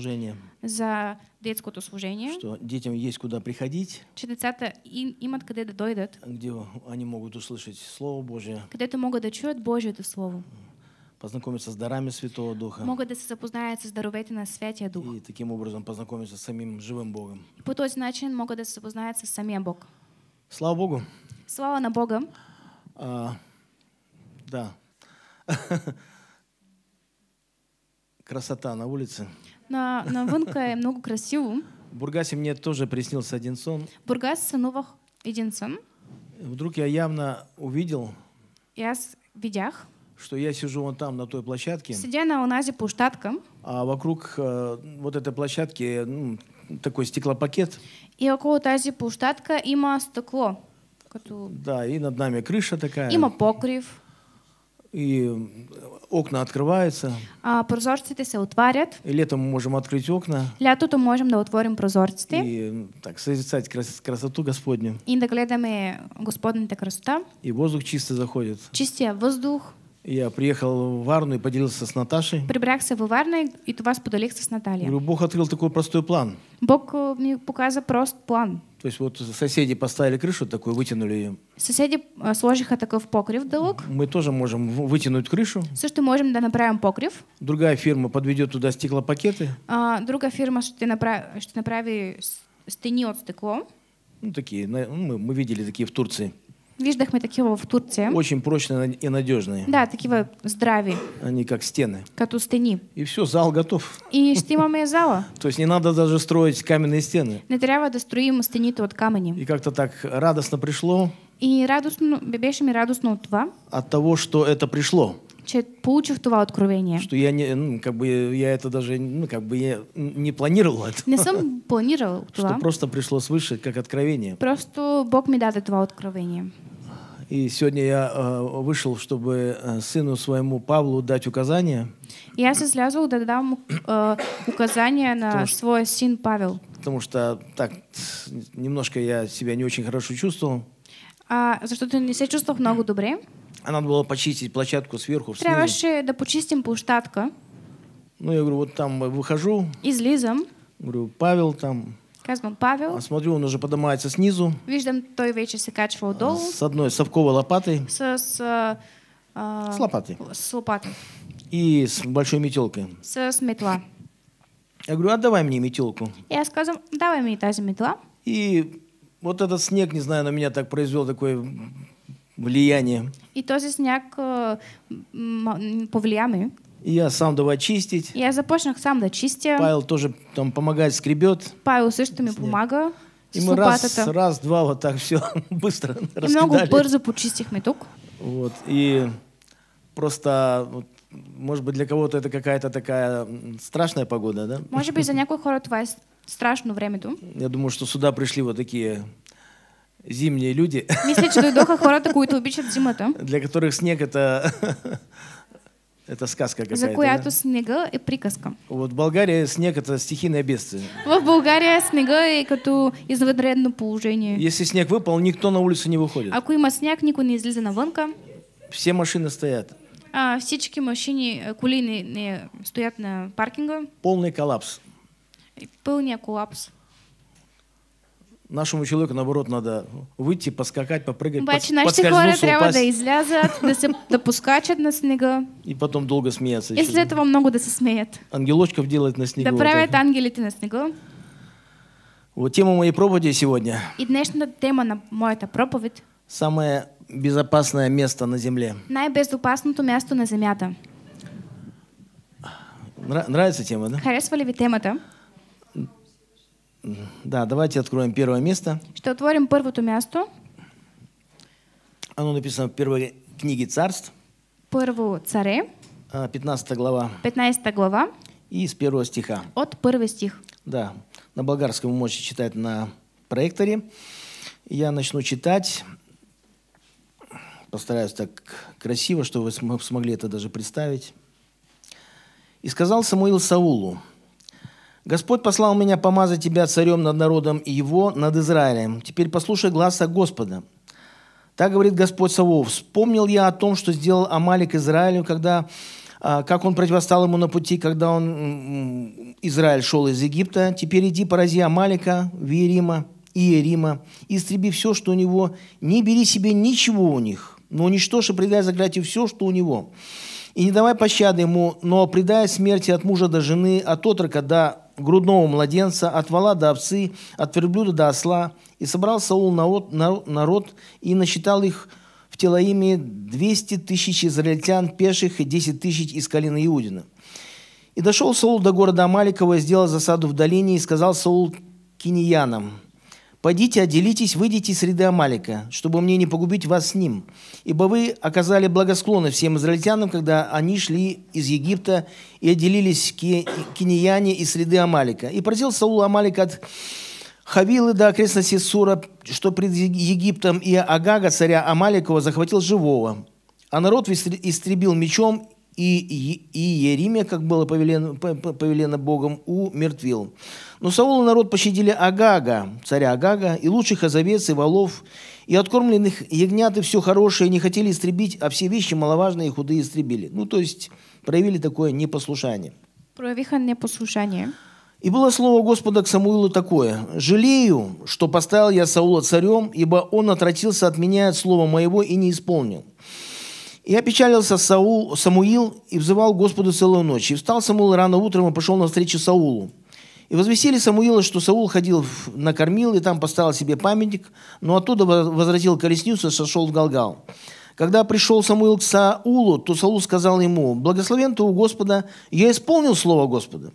служение. За детското служение. Что детям есть куда приходить. Че децата им, имат къде да дойдат. Где они могут услышать Слово Божие. Където могут да чуят это Слово. Познакомиться с дарами Святого Духа. Могут да се запознаят с даровете на Святия Дух. И таким образом познакомиться с самим живым Богом. И по този начин могут да се запознаят с самим Бог. Слава Богу. Слава на Бога. А, да. Красота на улице. На, на Вонка много красиво. В Бургасе мне тоже приснился один сон. Бургасе сынова один сон. Вдруг я явно увидел. Я видях что я сижу вон там, на той площадке. Сидя на уназе площадка. А вокруг э, вот этой площадки ну, такой стеклопакет. И около тази площадка има стекло. Като... Да, и над нами крыша такая. Има покрив и окна открываются. А, прозорците се отварят. И летом мы можем открыть окна. Лятото можем да отворим прозорците. И так созерцать крас красоту Господню. И да гледаме Господната красота. И воздух чисто заходит. Чистия воздух. Я приехал в Варну и поделился с Наташей. Прибрахся в Варну и вас споделих с Натальей. Говорю, Бог открыл такой простой план. Бог э, мне показал прост план. То есть вот соседи поставили крышу такую, вытянули ее. Соседи а, сложиха такой в покрив долг. Мы тоже можем вытянуть крышу. Все, что можем, да, направим покрив. Другая фирма подведет туда стеклопакеты. А, другая фирма, что ты направи, что направи стыни от стекло. Ну, такие, ну, мы, мы видели такие в Турции. Виждах мы такие в Турции. Очень прочные и надежные. Да, такие здравые. Они как стены. Как у стени. И все, зал готов. И что имаме зала? То есть не надо даже строить каменные стены. Не треба да строим стени от камени. И как-то так радостно пришло. И радостно, ну, беше радостно от това. От того, что это пришло че получив това откровение. Что я не, ну, как бы я это даже, ну, как бы я не планировал это. Не сам планировал това. Что просто пришло свыше, как откровение. Просто Бог мне даде это откровение. И сегодня я э, вышел, чтобы э, сыну своему Павлу дать указания. Я сослязывал, да дам э, указания на потому что, сын Павел. Потому что так немножко я себя не очень хорошо чувствовал. А, за что ты не себя чувствовал много добрее? А надо было почистить площадку сверху, снизу. еще да почистим площадка. Ну, я говорю, вот там выхожу. И Излизам. Говорю, Павел там. Казвам Павел. А смотрю, он уже поднимается снизу. Виждам, той вече се качва отдолу. С одной совковой лопатой. С, с, а, с лопатой. С лопатой. И с большой метелкой. С, с метла. Я говорю, отдавай мне метелку. Я сказал, давай мне тази метла. И вот этот снег, не знаю, на меня так произвел такое влияние. И тоже сняг э, повлия ме. И я сам давай чистить. Я започнах сам да чистя. Павел тоже там помогает, скребет. Павел също ми помага. И мы раз, раз, два вот так все быстро и раскидали. И много быстро почистихме тук. Вот, и просто вот, может быть, для кого-то это какая-то такая страшная погода, да? Может быть, за некоторых хора это страшно времето. Я думаю, что сюда пришли вот такие зимние люди. Мислят, до дойдоха хората, които обичат зимата. Для которых снег это это сказка какая-то. За която да? снега и приказка. Вот в България снег это стихийное бедствие. В България снега и като извънредно положение. Если снег выпал, никто на улицу не выходит. Ако има сняг, никой не излиза навънка. Все машины стоят. А, всички машини, э, кули не, не стоят на паркинга. Полный коллапс. Пълния колапс. Нашему человеку, наоборот, треба вийти, поскакати, попригати, подскользнуться. наші хори треба да излязат, да допускачат на снега. И потом долго смеяться. Если після цього много да се Ангелочков Ангелочків делать на снегу. Да правят ты на снегу. Вот тема моей проповеди сегодня. И днешна тема на моята проповедь. Самое безопасное место на земле. Най-безопасното място на земята. Нравится тема, да? Харесва ли ви темата? Да, давайте откроем первое место. Что Ще первое то место? Оно написано в первой книге царств. Первую царе. 15 а, глава. 15 глава. И с первого стиха. От первого стих. Да. На болгарском вы можете читать на проекторе. Я начну читать. Постараюсь так красиво, чтобы вы смогли это даже представить. «И сказал Самуил Саулу, Господь послал меня помазать тебя царем над народом и его, над Израилем. Теперь послушай глаза Господа. Так говорит Господь Савов. Вспомнил я о том, что сделал Амалик Израилю, когда а, как он противостал ему на пути, когда он, Израиль шел из Египта. Теперь иди порази Амалика, Виерима, Иерима, истреби все, что у него, не бери себе ничего у них, но уничтожь и предай заклятию все, что у него. И не давай пощады ему, но предай смерти от мужа до жены, от отрока до грудного младенца, от вала до овцы, от верблюда до осла. И собрал Саул народ и насчитал их в Телоиме 200 тысяч израильтян пеших и 10 тысяч из колена Иудина. И дошел Саул до города Амаликова, сделал засаду в долине и сказал Саул киньянам – Пойдите, отделитесь, выйдите из среды Амалика, чтобы мне не погубить вас с ним. Ибо вы оказали благосклонность всем израильтянам, когда они шли из Египта и отделились киньяне из среды Амалика. И поразил Саул Амалик от Хавилы до окрестности Сура, что пред Египтом и Агага, царя Амаликова, захватил живого. А народ истребил мечом и, и Еремия, как было повелено, повелено Богом, умертвил. Но Саул и народ пощадили Агага, царя Агага, и лучших овец и волов, и откормленных ягнят, и все хорошее не хотели истребить, а все вещи маловажные и худые истребили. Ну, то есть проявили такое непослушание. Проявиха непослушание. И было слово Господа к Самуилу такое. «Жалею, что поставил я Саула царем, ибо он отвратился от меня от слова моего и не исполнил». И опечалился Саул, Самуил и взывал Господу целую ночь. И встал Самуил рано утром и пошел на встречу Саулу. И возвестили Самуила, что Саул ходил, накормил и там поставил себе памятник, но оттуда возвратил колесницу и сошел в Галгал. Когда пришел Самуил к Саулу, то Саул сказал ему, «Благословен ты у Господа, я исполнил слово Господа».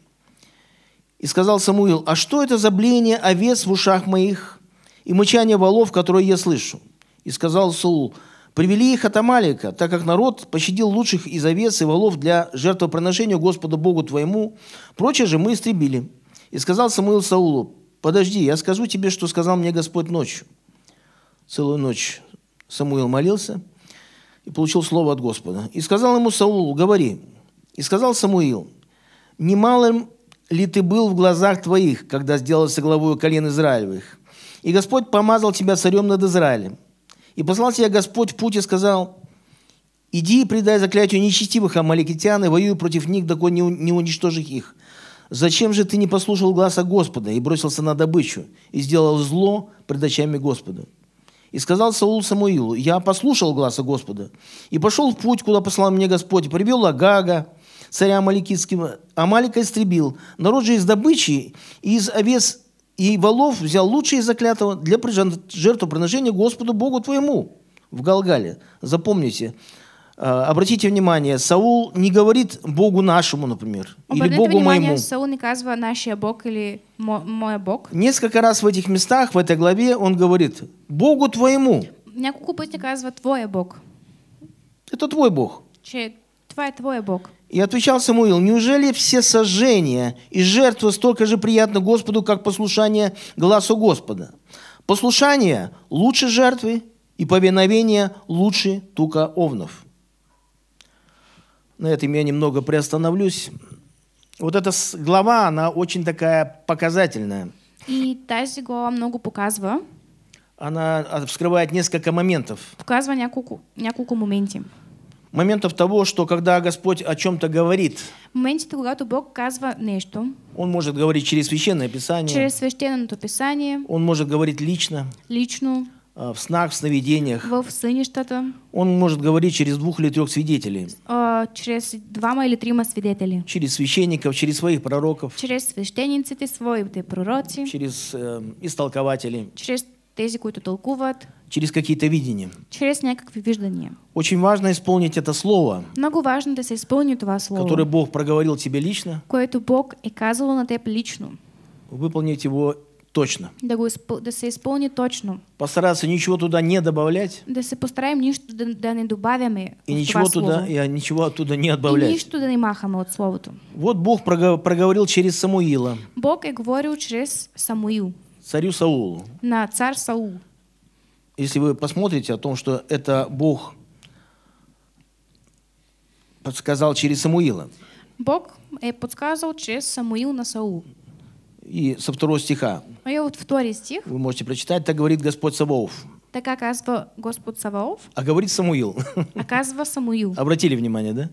И сказал Самуил, «А что это за бление овец в ушах моих и мычание волов, которое я слышу?» И сказал «Саул, Привели их от Амалика, так как народ пощадил лучших из овец и волов для жертвоприношения Господу Богу твоему. Прочее же мы истребили. И сказал Самуил Саулу, подожди, я скажу тебе, что сказал мне Господь ночью. Целую ночь Самуил молился и получил слово от Господа. И сказал ему Саул, говори. И сказал Самуил, немалым ли ты был в глазах твоих, когда сделался главой колен Израилевых? И Господь помазал тебя царем над Израилем. И послал тебя Господь в путь и сказал, иди и предай заклятию нечестивых амаликитян и воюй против них, да не, не уничтожишь их. Зачем же ты не послушал глаза Господа и бросился на добычу и сделал зло пред очами Господа? И сказал Саул Самуилу, я послушал глаза Господа и пошел в путь, куда послал мне Господь, и прибил Агага, царя Амаликитского, Амалика истребил, народ же из добычи и из овец и Волов взял лучшее из заклятого для жертвоприношения Господу Богу твоему в Галгале. Запомните, э, обратите внимание, Саул не говорит Богу нашему, например, Обратите или Богу внимание, моему. Саул не казва «наше Бог» или «мой Бог». Несколько раз в этих местах, в этой главе он говорит «Богу твоему». Няколко пъти казва «твоя Бог». Это твой Бог. Че, това е твой Бог. И отвечал Самуил, неужели все сожжения и жертвы столько же приятны Господу, как послушание голосу Господа? Послушание лучше жертвы, и повиновение лучше тука овнов. На этом я немного приостановлюсь. Вот эта глава, она очень такая показательная. И тази глава много показывает. Она а, вскрывает несколько моментов. Показывает няколко, няколко моменти моментов того, что когда Господь о чем-то говорит, моментите, когда Бог казва нещо, Он может говорить через Священное Писание, через священное Писание, Он может говорить лично, лично, э, в снах, в сновидениях. В то Он может говорить через двух или трех свидетелей. Э, через два или три свидетели. Через священников, через своих пророков. Через священниците, своите пророки, Через э, истолкователей. Через тези, които толкуват, через какие-то видения. Через някакви видения. Очень важно исполнить это слово. Много важно да се исполни това слово. Которое Бог проговорил тебе лично. Което Бог е казал на теб лично. Выполнить его точно. Да, го исп... да се исполни точно. Постараться ничего туда не добавлять. Да се постараем нищо да, да не добавим И ничего туда, и ничего оттуда не отбавлять. И нищо да не махаме от словото. Вот Бог проговорил через Самуила. Бог е говорил через Самуил царю Саулу. На царь Саул. Если вы посмотрите о том, что это Бог подсказал через Самуила. Бог э, подсказал через Самуил на Саул. И со второго стиха. А я вот второй стих. Вы можете прочитать, так говорит Господь Саваоф. Так оказывается Господь Саваоф. А говорит Самуил. Оказывается Самуил. Обратили внимание, да?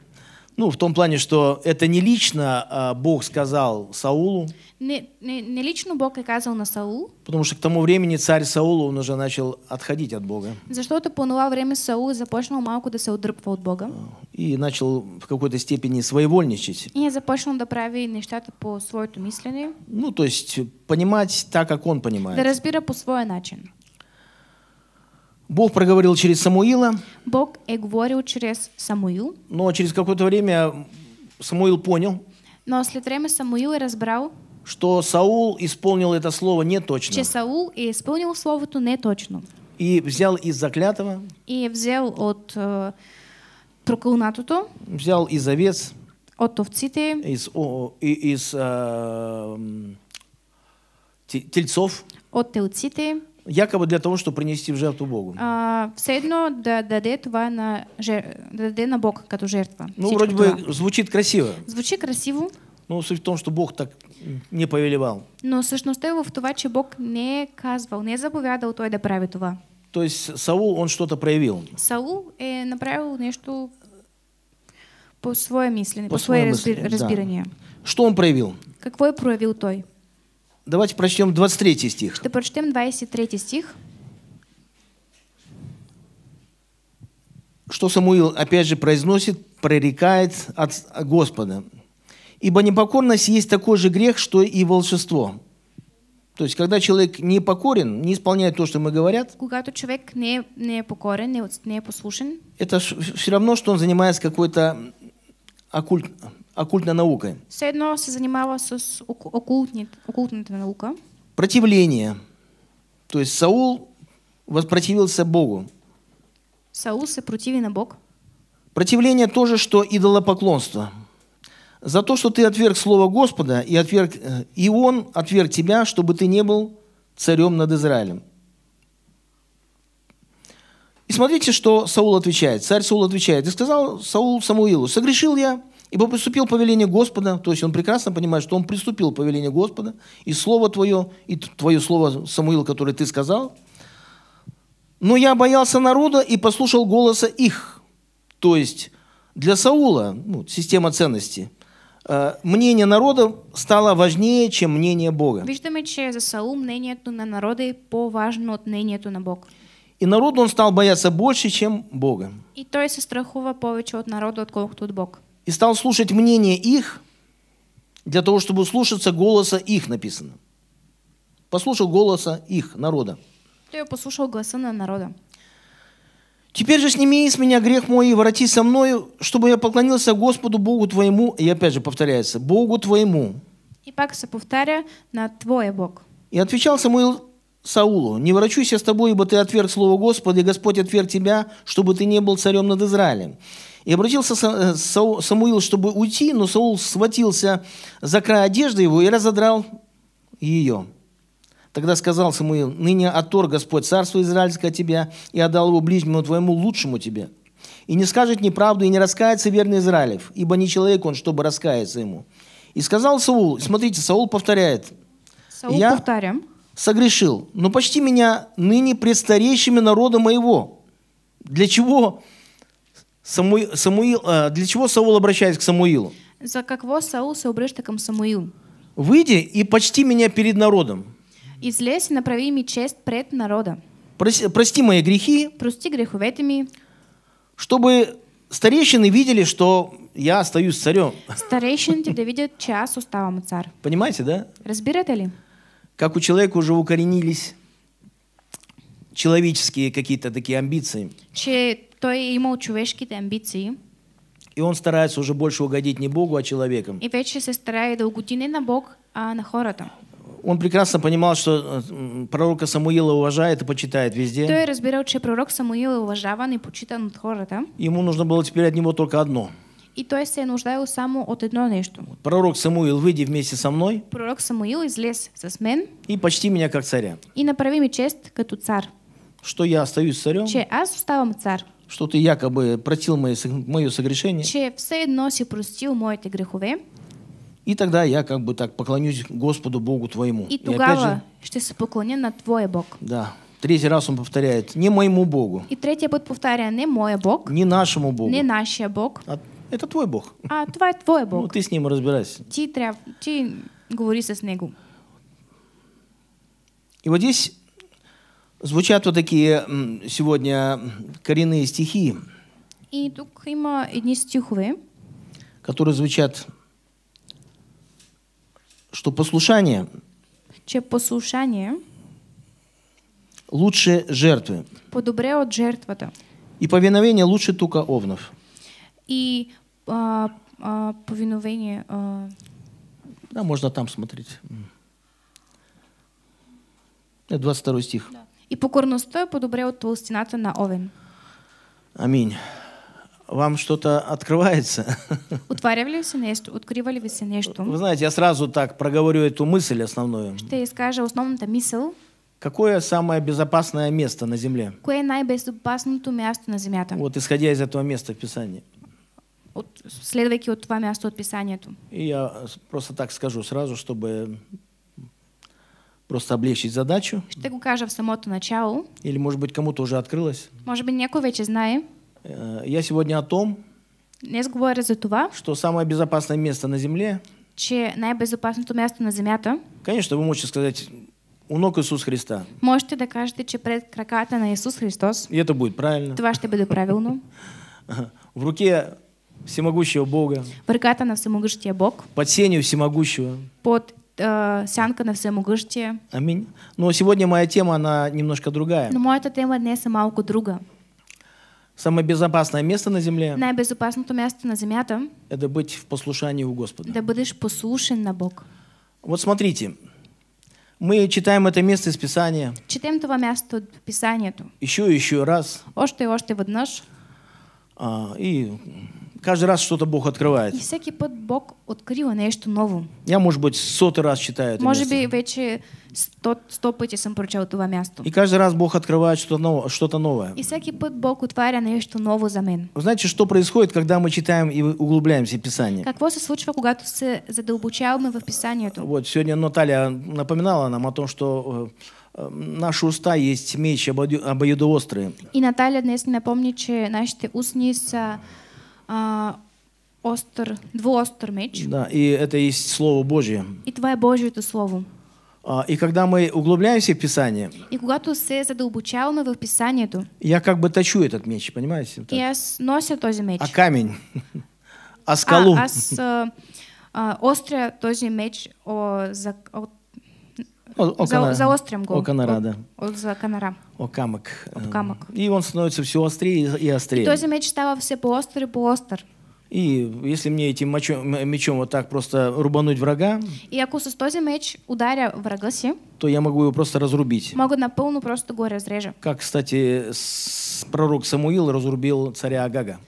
Ну, в том плане, что это не лично а, Бог сказал Саулу. Не, не, не лично Бог е на Саул. Потому что к тому времени царь Саул, он уже начал отходить от Бога. За что это това время Саул започнал малко да се отдръпва от Бога. И начал в какой-то степени своевольничать. И започнал да прави нещата по своето мислене. Ну, то есть понимать так, как он понимает. Да разбира по свой начин. Бог проговорил через Самуила. Бог и говорил через Самуил. Но через какое-то время Самуил понял. Но след время Самуил разбрал. Что Саул исполнил это слово не точно. Че Саул и исполнил слово то не точно. И взял из заклятого. И взял от э, проклятото. Взял из овец. От овците. Из, о, из э, тельцов. От тельците якобы для того, чтобы принести в жертву Богу. А, все одно да, даде това на, жер... да на Бог, като жертва. Ну, вроде това. бы звучит красиво. Звучит красиво. Но суть в том, что Бог так не повелевал. Но същността его в това, че Бог не казвал, не заповядал той да прави това. То есть Саул, он что-то проявил. Саул е направил нечто по своей мысли, по, по своему разбирание. Да. Что он проявил? Какво проявил той? Давайте прочтем 23 стих. Ще прочтем 23 стих. Что Самуил опять же произносит, прорекает от Господа. «Ибо непокорность есть такой же грех, что и волшебство». То есть, когда человек не покорен, не исполняет то, что мы говорят, Когато человек не, не покорен, не, не послушен, это все равно, что он занимается какой-то оккульт, оккультной наукой. Все едно се с оккультной, наукой. Противление. То есть Саул воспротивился Богу. Саул се на Бог. Противление тоже, что идолопоклонство. За то, что ты отверг Слово Господа, и, отверг, э, и Он отверг тебя, чтобы ты не был царем над Израилем. И смотрите, что Саул отвечает. Царь Саул отвечает. И сказал Саул Самуилу, согрешил я Ибо приступил повеление Господа, то есть он прекрасно понимает, что он приступил повеление Господа, и слово твое, и твое слово, Самуил, которое ты сказал. Но я боялся народа и послушал голоса их. То есть для Саула, ну, система ценностей, э, мнение народа стало важнее, чем мнение Бога. Виждаме, что за Саул мнение на народа поважно, от мнения на Бог. И народу он стал бояться больше, чем Бога. И той се страхува повече от народа, отколкото тут Бог и стал слушать мнение их, для того, чтобы слушаться голоса их, написано. Послушал голоса их, народа. Я послушал голоса народа. Теперь же сними из меня грех мой и вороти со мною, чтобы я поклонился Господу Богу твоему, и опять же повторяется, Богу твоему. И пак се повторя на твое Бог. И отвечал Самуил Саулу, «Не ворочусь я с тобой, ибо ты отверг слово Господа, и Господь отверг тебя, чтобы ты не был царем над Израилем. И обратился э, Самуил, чтобы уйти, но Саул схватился за край одежды его и разодрал ее. Тогда сказал Самуил, «Ныне отор Господь царство израильское тебя и отдал его ближнему твоему лучшему тебе. И не скажет неправду, и не раскается верный Израилев, ибо не человек он, чтобы раскаяться ему». И сказал Саул, смотрите, Саул повторяет. Саул я повторям. согрешил, но почти меня ныне пред старейшими народа моего. Для чего? Самуил, Самуил, э, для чего Саул обращается к Самуилу? За какво Саул се к Самуилу? Самуил? Выйди и почти меня перед народом. Излезь и направи мне честь пред народом. Прости, прости мои грехи. Прости греховете ми. Чтобы старейшины видели, что я остаюсь царем. Старейшины тебя видят, час уставом царь. Понимаете, да? Разбирате ли? Как у человека уже укоренились человеческие какие-то такие амбиции. Че той е имал човешките амбиции. И он старается уже больше угодить не Богу, а человеком. И вече се старае да угоди не на Бог, а на хората. Он прекрасно понимал, что э, пророка Самуила уважает и почитает везде. То Той разбирал, че пророк Самуил уважаван и почитан от хората. Ему нужно было теперь от него только одно. И то есть я нуждаел само от едно нечто. Пророк Самуил, выйди вместе со мной. Пророк Самуил излез со мен. И почти меня как царя. И направи ми чест като цар что я остаюсь царем, че аз ставам цар, что ты якобы протил мои, мое согрешение, че все едно си простил мои грехове, и тогда я как бы так поклонюсь Господу Богу твоему. И, и тогава же, ще се поклоня на твой Бог. Да. Третий раз он повторяет, не моему Богу. И третий път повторяя, не мой Бог. Не нашему Богу. Не нашия Бог. А это твой Бог. А твой твой ну, Бог. Ну, ты с ним разбирайся. Ти, тря... Ти говори со него. И вот здесь Звучат вот такие сегодня коренные стихи. И тут има одни стихове. Которые звучат, что послушание. Че послушание. Лучше жертвы. Подобре от жертвата. И повиновение лучше тука овнов. И а, а, повиновение... А... Да, можно там смотреть. Это 22 стих. Да. И покорността е по-добре от толстината на овен. Аминь. Вам что-то открывается? Отваряли ли вы нечто? Открывали ли вы нечто? Вы знаете, я сразу так проговорю эту мысль основную. Что я скажу основную мысль? Какое самое безопасное место на земле? Кое най-безопасното место на земята? Вот исходя из этого места в Писании. От, следвайки от това място от Писанието. И я просто так скажу сразу, чтобы просто облегчить задачу. Что ты кажа в самом начале? Или, может быть, кому-то уже открылось. Может быть, някой вече знае. Э, я сегодня о том, Не говоря за това, что самое безопасное место на земле, че най-безопасното място на земята, конечно, вы можете сказать, у ног Иисус Христа. Можете да кажете, че пред краката на Иисус Христос. И это будет правильно. Това ще бъде правилно. В руке всемогущего Бога. В на всемогущия Бог. Под сенью всемогущего. Под Э, сянка на всемогущие. Аминь. Но сегодня моя тема, она немножко другая. Но моя тема днес е друга. Самое безопасное место на земле. Най-безопасното място на земята. Это быть в послушании у Господа. Да будешь послушен на Бог. Вот смотрите, мы читаем это место из Писания. Читаем това място от Писанието. Еще и еще раз. Още и още веднъж. А, и каждый раз что-то Бог открывает. И всякий под Бог открива нещо ново. Я, может быть, сотый раз читаю это Може би вече сто, сто пъти съм прочел това място. И каждый раз Бог открывает что-то новое, что новое. И всякий под Бог отваря а нещо ново за мен. Вы знаете, что происходит, когда мы читаем и углубляемся в Писание? Как Какво се когда когато се мы в Писанието? Вот, сегодня Наталья напоминала нам о том, что э, э, наши уста есть меч обоюдоострые. И Наталья днес ни напомни, что наши устни са а, остр, двуостр меч. Да, и это есть Слово Божье. И твое Божие это Слово. А, и когда мы углубляемся в Писание, и когато се задълбочаваме в то. я как бы точу этот меч, понимаете? И аз нося този меч. А камень, а, а скалу. А, аз а, остря този меч о, за, от Окана, за, за острым го. Оканара, да. За канара. Окамок. Окамок. И он становится все острее и острее. И то есть мечтала все поостр и поостр. И если мне этим мечом, мечом вот так просто рубануть врага, и яку со този меч ударя врага си, то я могу его просто разрубить. Могу на полную просто горе разрежу. Как, кстати, пророк Самуил разрубил царя Агага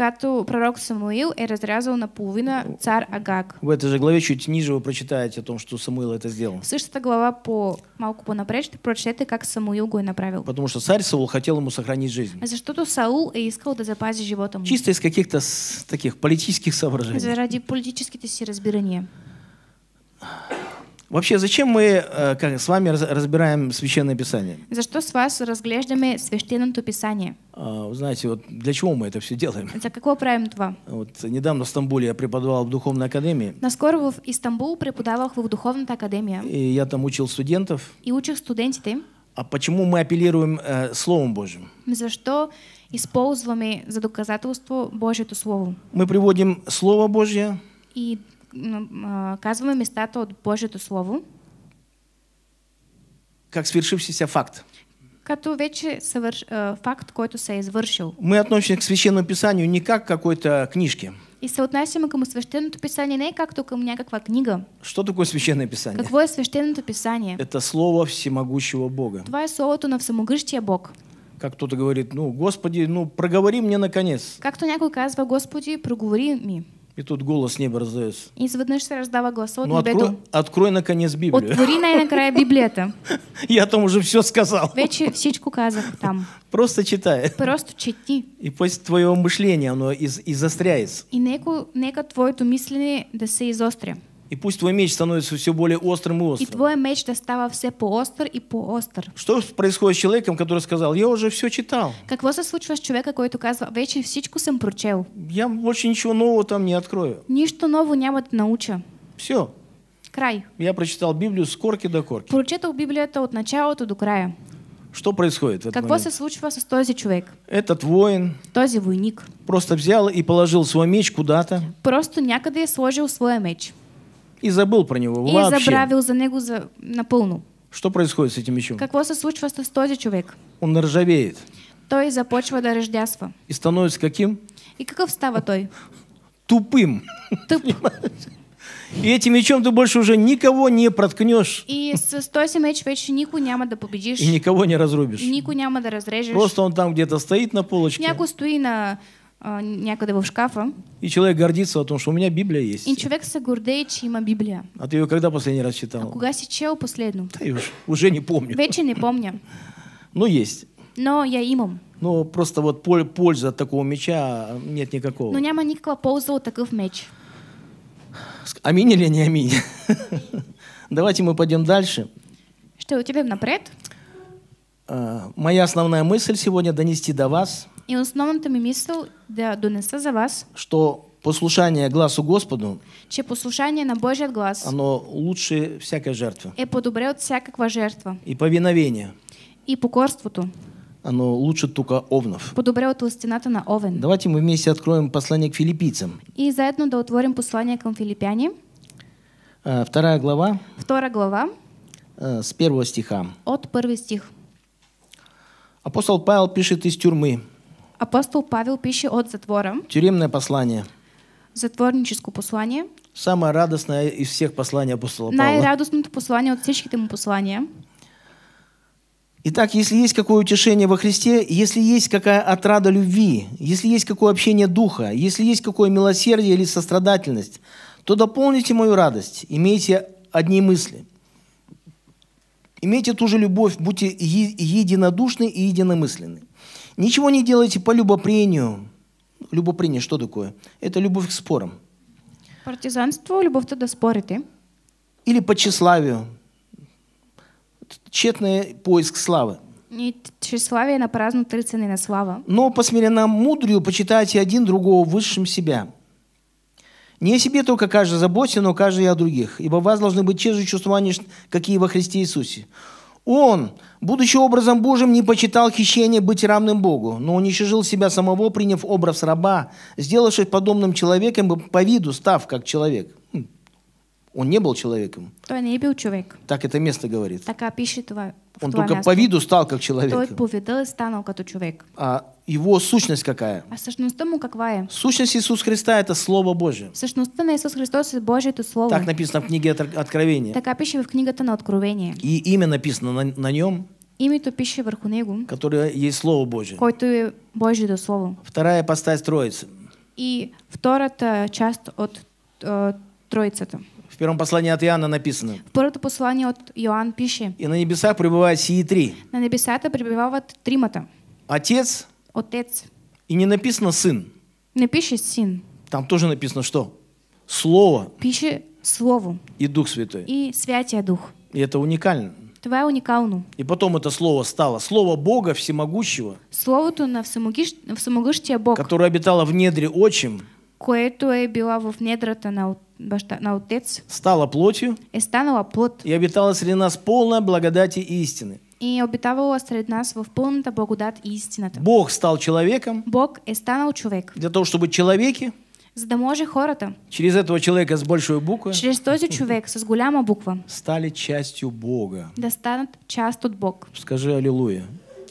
като пророк Самуил е разрязал наполовина ну, царь Агак. В этой же главе чуть ниже вы прочитаете о том, что Самуил это сделал. В същата глава по малку по понапред ще прочетете как Самуил го направил. Потому что царь Саул хотел ему сохранить жизнь. А что-то Саул и искал до запази живота му. Чисто из каких-то таких политических соображений. Заради политическите си разбирания. Вообще, зачем мы э, как, с вами разбираем Священное Писание? За что с вас разглядываем Священное Писание? А, вы знаете, вот для чего мы это все делаем? За какого правим това? Вот недавно в Стамбуле я преподавал в духовной академии. На скорую в Истамбул преподавал в духовной академии. И я там учил студентов. И учил студентов. А почему мы апеллируем э, Словом Божьим? За что используем за доказательство Божьето Слово? Мы приводим Слово Божье. И а, казваме местата от Божието Слово. Как свершившийся факт. Като вече съвърш... А, факт, който се е извършил. Мы относимся к Священному Писанию не как к какой-то книжке. И съотнасяме към Свещеното Писание не както към някаква книга. Что такое Священное Писание? Какво е Свещеното Писание? Это Слово Всемогущего Бога. Това е Словото на Всемогъщия Бог. Как кто-то говорит, ну, Господи, ну, проговори мне наконец. Как-то някой казва, Господи, проговори мне. И тут голос неба раздается. И изведнъж се раздава глас от ну, небето. Открой, открой наконец Библию. Отвори най-накрая Библията. Я там уже все сказал. Вече всичко казах там. Просто читай. Просто чети. И пусть твое мышление, оно из, застряется. И неко, нека твоето мислене да се изостря. И пусть твой меч становится все более острым и острым. И твой меч достава все поостр и поостр. Что происходит с человеком, который сказал, я уже все читал? Как вас случва с човека, който казва, вече всичко съм прочел? Я больше ничего нового там не открою. Ничто нового не да науча. Все. Край. Я прочитал Библию с корки до корки. Прочитал это от началото до края. Что происходит? Как вас случилось с този человек? Этот воин. Този войник. Просто взял и положил свой меч куда-то. Просто некогда я сложил свой меч. И забыл про него и вообще. И забравил за него за... наполну. Что происходит с этим мечом? Какво се случва с този человек. Он ржавеет. Той започва да ръждясва. И становится каким? И каков става той? Тупым. Тъп. И этим мечом ты больше уже никого не проткнешь. И с този меч вече никого няма да победишь. И никого не разрубишь. Никого няма да разрежешь. Просто он там где-то стоит на полочке. Някой стоит на некуда его в шкафа. И человек гордится о том, что у меня Библия есть. И человек с гордее, има Библия. А ты ее когда последний раз читал? А кога си чел Да уж, уже не помню. Вече не помню Но ну, есть. Но я имам. Но ну, просто вот польза от такого меча нет никакого. Но няма никаква польза от такъв меч. Аминь или не аминь? Давайте мы пойдем дальше. Что, у тебя напред? А, моя основная мысль сегодня донести до вас – и основната ми мисъл да донеса за вас, что послушание глазу Господу, че послушание на Божий глаз, оно лучше всякой жертвы. И по-добре от всякаква жертва. И повиновение. И покорството. Оно лучше только овнов. По-добре от ластината на овен. Давайте мы вместе откроем послание к филиппийцам. И заедно да отворим послание к филиппяне. А, вторая глава. Вторая глава. А, с первого стиха. От первый стих. Апостол Павел пишет из тюрьмы. Апостол Павел пишет от затвора. Тюремное послание. Затворническое послание. Самое радостное из всех посланий апостола Павла. Наирадостное послание от всех ему послания. Итак, если есть какое утешение во Христе, если есть какая отрада любви, если есть какое общение духа, если есть какое милосердие или сострадательность, то дополните мою радость, имейте одни мысли. Имейте ту же любовь, будьте единодушны и единомысленны. Ничего не делайте по любопрению. Любопрение что такое? Это любовь к спорам. Партизанство, любовта да спорите. Или по тщеславию. Тщетный поиск славы. И тщеславие а на праздну трицены на слава. Но по смиренному мудрию почитайте один другого высшим себя. Не о себе только каждый заботится, но каждый и о других. Ибо у вас должны быть те же чувствования, какие во Христе Иисусе. Он, будучи образом Божьим, не почитал хищение быть равным Богу, но уничижил себя самого, приняв образ раба, сделавшись подобным человеком по виду став как человек. Хм. Он не был человеком. То не был человек. Так это место говорит. Така пише това. Он только место. по виду стал как человек. Той по виду стал как человек. А его сущность какая? А сущность тому какая? Сущность Иисуса Христа это Слово Божие. Сущность на Иисус Христос это Божье это Слово. Так написано в книге Откровения. Так пишет в книге на Откровение. И имя написано на, на нем. Името пише вверху него. Которое есть Слово Божие. Който е это Слово. Вторая постать Троицы. И втората часть от э, Троицата первом послании от Иоанна написано. В первом послании от Иоанн пишет. И на небесах пребывает сии три. На небесах пребывают тримата. Отец. Отец. И не написано сын. Не пишет сын. Там тоже написано что? Слово. Пишет слово. И Дух Святой. И Святия Дух. И это уникально. Твое уникально. И потом это слово стало. Слово Бога Всемогущего. Слово то на всемогущ... Всемогущия Бог. Которое обитало в недре отчим. то и била в недрата на Отец, стала плотью э, плоть, и обитала среди нас полная благодати и истины. И обитавала среди нас во полната благодать и истината. Бог стал человеком. Бог е э, станал човек. Для того, чтобы человеки за да може хората. Через этого человека с большой буквы. Через този човек с голяма буква. Стали частью Бога. Да станут часть от Бог. Скажи аллилуйя.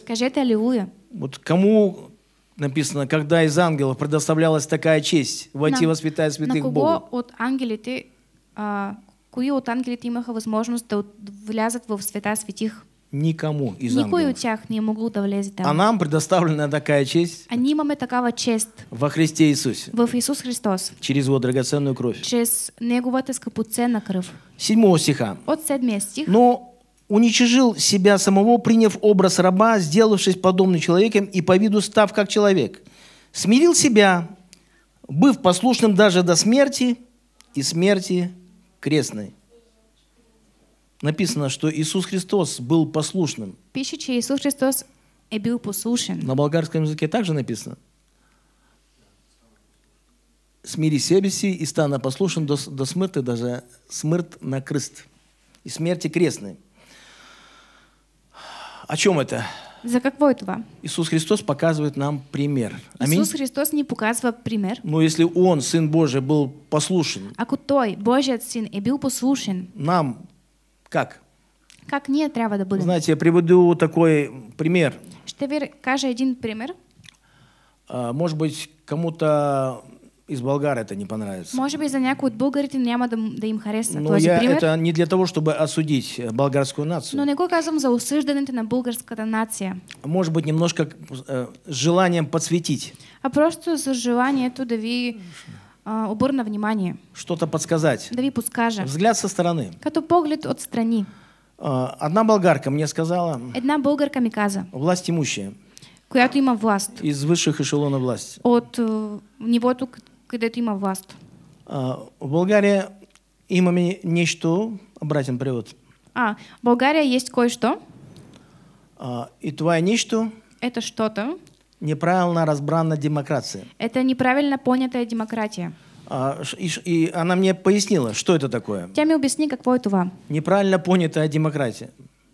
Скажите аллилуйя. Вот кому написано, когда из ангелов предоставлялась такая честь войти на, во святых на кого Богу. от ангелите, а, кои от ангелите имаха возможность да влязат в святая святых Никому из Никой ангелов. от тех не могло да влезет там. А нам предоставлена такая честь. А ние имаме такава честь Во Христе Иисусе. во Иисус Христос. Через Его драгоценную кровь. Через Неговата скъпоценна кръв. Седьмого стиха. От седмия стих. Но уничижил себя самого, приняв образ раба, сделавшись подобным человеком и по виду став как человек. Смирил себя, быв послушным даже до смерти и смерти крестной. Написано, что Иисус Христос был послушным. Пишет, что Иисус Христос и был послушен. На болгарском языке также написано. Смири себе си и стана послушен до, до смерти, даже смерть на крест. И смерти крестной. О чем это? За какой това? Иисус Христос показывает нам пример. Аминь. Иисус Христос не показывает пример. Но если Он, Сын Божий, был послушен. Ако Той, Божий Сын, и был послушен. Нам как? Как не треба да будем? Знаете, я приведу такой пример. Что ви каждый один пример. А, может быть, кому-то из болгар это не понравится. Может быть, за некую от българите няма да, да им хареса Но този я, пример. Это не для того, чтобы осудить э, болгарскую нацию. Но не го казвам за осъждането на българската нация. Может быть, немножко э, желанием подсветить. А просто с желанието туда ви э, а, на внимание. Что-то подсказать. Да ви подскажа. Взгляд со стороны. Като погляд от страны? Э, одна болгарка мне сказала. Одна болгарка мне каза. Власть имущая. Която има власт. Из высших эшелонов власти. От э, тут когда это има власт. А, в Болгарии имаме нещо, обратен превод. А, в България есть кое-что. А, и твое е Это что-то. Неправильно разбрана демократия. Это неправильно понятая демократия. А, и, и она мне пояснила, что это такое. Тя ми обясни какво е това. Неправильно понятая демократия.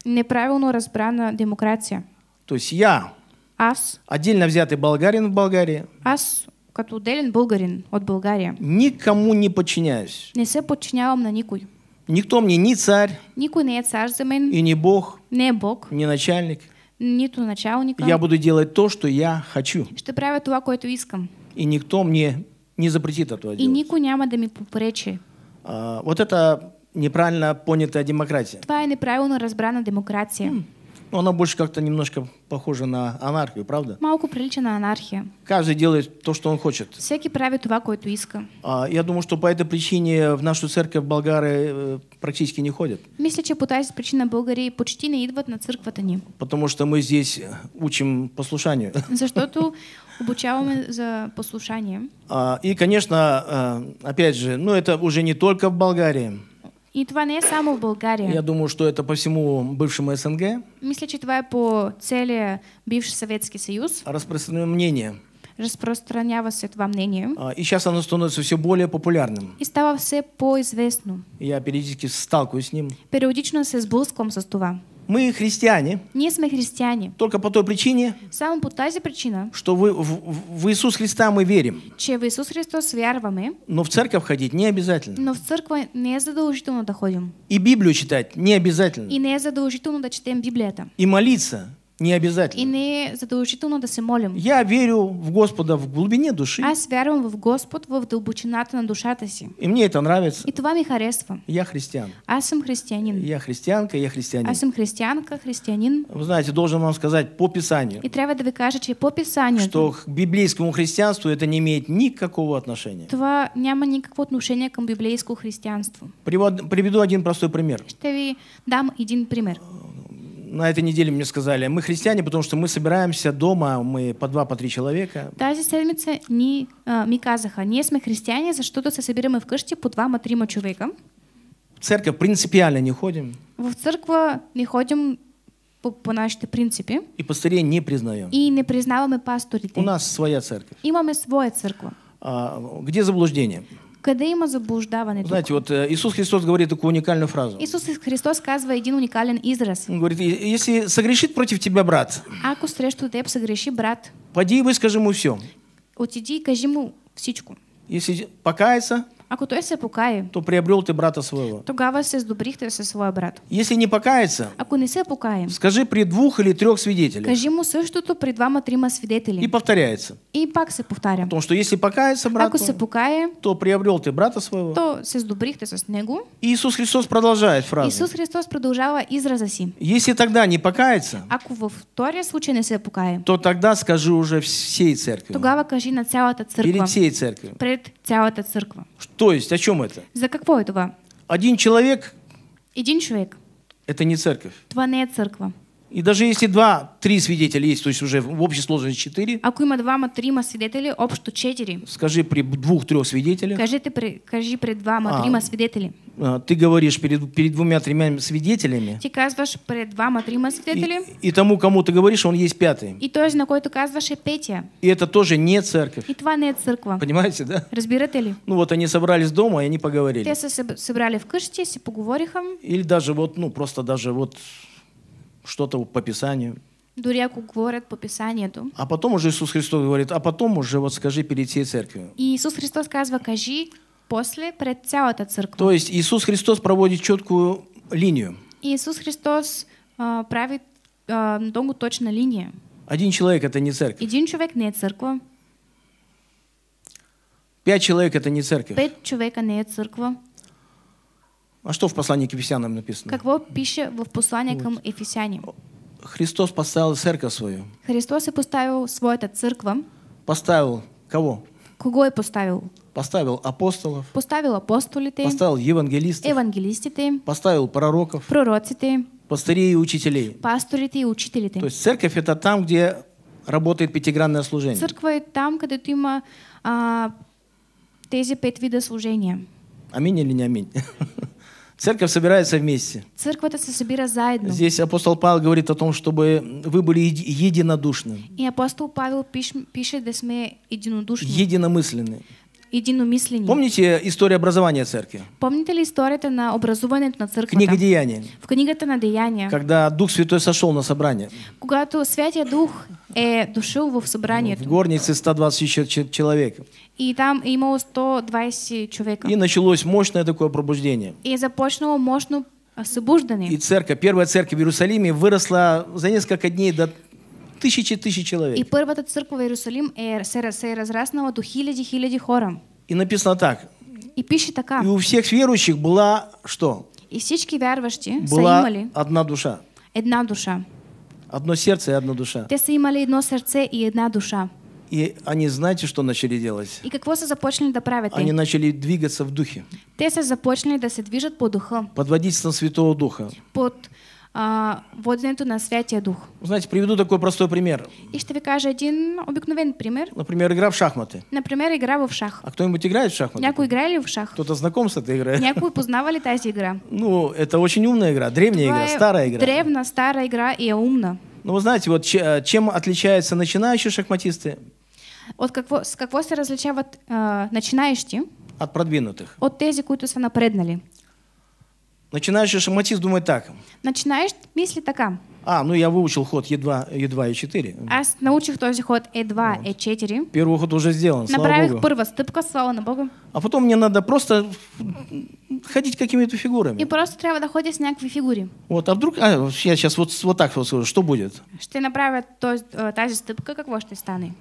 Неправильно разбрана демократия. То есть я, Аз. отдельно взятый болгарин в Болгарии, Аз Като отделен българин от България. Никому не подчиняюсь. Не се подчинявам на никой. Никто мне не царь. Никой не е цар за мен. И не Бог. Не Бог. Не начальник. Нито началника. Я буду делать то, что я хочу. Ще правя това, което искам. И никто мне не запретит этого и делать. И никой няма да ми попречи. А, вот это неправильно понятая демократия. Това е неправилно разбрана демокрация. М. Хм. Но ну, она больше как-то немножко похожа на анархию, правда? Малко прилича на анархия. Каждый делает то, что он хочет. Всеки прави това, което иска. А, я думаю, что по этой причине в нашу церковь болгары э, практически не ходят. Мисля, че по причина болгарии почти не идват на церковь църквата они. Потому что мы здесь учим послушанию. За что Защото обучаваме за послушание. А, и, конечно, э, опять же, ну это уже не только в Болгарии. И това не е само в България. Я думаю, что это по всему бывшему СНГ. Мисля, че това е по цели бывший Советский Союз. Распространено мнение. Распространява се това мнение. А, и сейчас оно становится все более популярным. И става все по-известно. Я периодически сталкиваюсь с ним. Периодично се сблъсквам с това. Мы христиане. Не мы христиане. Только по той причине. Самым по тази причина. Что вы, в, в Иисус Христа мы верим. Че в Иисус Христос вярваме. Но в церковь ходить не обязательно. Но в церковь не е доходим. И Библию читать не обязательно. И не е задължително да читаем Библията. И молиться не обязательно. И не задължително да се молим. Я верю в Господа в глубине души. Аз вярвам в Господ в дълбочината на душата си. И мне это нравится. И това ми харесва. Я христиан. Аз съм християнин. Я христианка, я христианин. Аз съм христианка, христианин. Вы знаете, должен вам сказать по Писанию. И трябва да ви кажа, че по Писанию. Что к библейскому христианству это не имеет никакого отношения. Това няма никакво отношение към библейскому христианству. Приведу один простой пример. Ще ви дам един пример на этой неделе мне сказали, мы христиане, потому что мы собираемся дома, мы по два, по три человека. Тази седмица ни, а, не мы христиане, за что то се в вкъщи по двама, трима човека. В церковь принципиально не ходим. В церковь не ходим по, по нашите принципе. И пастырей не признаем. И не признаваме пасторите. У нас своя церковь. Имаме своя церковь. А, где заблуждение? Къде заблуждаването? Знаете, вот э, Иисус Христос говорит такую уникальную фразу. Иисус Христос сказывает, один уникален израз. Он говорит, если согрешит против тебя брат, ако срещу теб согреши брат, поди и выскажи ему все. Отиди и кажи ему всичко. Если покаяться, Ако той се покае, то приобрел ты брата своего. Тогава се сдобрихте се своя брат. Если не покается, ако не се покае, скажи при двух или трех свидетелях. Кажи му същото при двама трима свидетели. И повторяется. И пак се повторя. Потому что если покается брат, ако твой, се покае, то приобрел ты брата своего. То се сдобрихте с него. Иисус Христос продолжает фразу. Иисус Христос продолжава израза си. Если тогда не покается, ако во втория случай не се покае, то тогда скажи уже всей церкви. Тогава кажи на цялата церква. Перед всей церкви. Пред цялата церква. Что то есть, о чем это? За какое этого? Один человек. Один человек. Это не церковь. Това не церковь. И даже если два-три свидетеля есть, то есть уже в общей сложности четыре. Ако има двама, трима свидетели, общо четыре. Скажи при двух-трех свидетелях. Скажи ты при, скажи при двама, а, трима свидетели. А, ты говоришь перед, перед двумя-тремя свидетелями. Ты казваш пред двама, трима свидетели. И, и тому, кому ты говоришь, он есть пятый. И то тоже, на кой ты казваш, е петия. И это тоже не церковь. И тва не е църква. Понимаете, да? Разбирате ли? Ну вот они собрались дома, и они поговорили. Те собрали в вкъщи, си поговориха. Или даже вот, ну просто даже вот что-то по Писанию. Дуряку ако говорят по Писанието. А потом уже Иисус Христос говорит, а потом уже вот скажи перед всей церковью. И Иисус Христос казва, кажи после пред целой церковью. То есть Иисус Христос проводит четкую линию. Иисус Христос э, правит э, много точно линию. Один человек это не церковь. Один человек не церковь. Пять человек это не церковь. Пять человека не церковь. А что в послании к Ефесянам написано? Какво пише в послании к Ефесянам? Христос поставил церковь свою. Христос и поставил свой этот церковь. Поставил кого? Кого и поставил? Поставил апостолов. Поставил апостолите. Поставил евангелистов. Евангелистите. Поставил пророков. Пророците. Пастырей и учителей. Пасторите и учителите. То есть церковь это там, где работает пятигранное служение. Церковь там, где ты има а, тези пять видов служения. Аминь или не аминь? Церковь собирается вместе. Церковь это собира заедно. Здесь апостол Павел говорит о том, чтобы вы были единодушны. И апостол Павел пишет, да мы единодушны. Единомысленны. Единомисленни. Помните историю образования церкви? Помните ли историю, это на образование на църквата? Книга Деяния. В книгата на Деяния. Когда Дух Святой сошел на собрание. Когда то Святия Дух е э, дошъл в собранието. В горнице 120 человек. И там имало 120 человек. И началось мощное такое пробуждение. И започнуло мощное освобождение. А, и церковь, первая церковь в Иерусалиме выросла за несколько дней до тысячи тысяч человек. И первая церковь в Иерусалиме, Иерусалим э, се разраснула до хиляди хиляди хором. И написано так. И пишет така. И у всех верующих была что? И всички вярващи была са одна душа. Одна душа. Одно сердце и одна душа. Те са имали едно сердце и одна душа. И они, знаете, что начали делать? И какво са започнали да правят? Они начали двигаться в духе. Те са започнали да се движат по духа. Под водительством Святого Духа. Под а, воденето на Святия Дух. Знаете, приведу такой простой пример. И ще ви кажа един обикновен пример. Например, игра в шахматы. Например, игра в шах. А кто-нибудь играет в шахматы? Някой играе ли в шах? Кто-то знаком с этой игрой? Някой познава ли тази игра? Ну, это очень умная игра, древняя игра, старая игра. Древна, старая игра и умна. Ну, вы знаете, вот э, чем отличаются начинающие шахматисты? От какво, с какво се различават е, э, начинаещи? От продвинутых. От тези, които са напреднали. Начинаешь шахматист думает так. Начинаешь мислі така. А, ну я выучил ход Е2, Е2 Е4. А, научих този ход Е2, вот. Е4. Первый ход уже сделан, Направих слава Богу. първа слава на Бога. А потом мне надо просто ходить какими-то фигурами. И просто трябва да ходя с някакви фигури. Вот, а вдруг, а, я сейчас вот, вот так вот скажу, что будет? Что Ще э, та же тази как какво ще стане?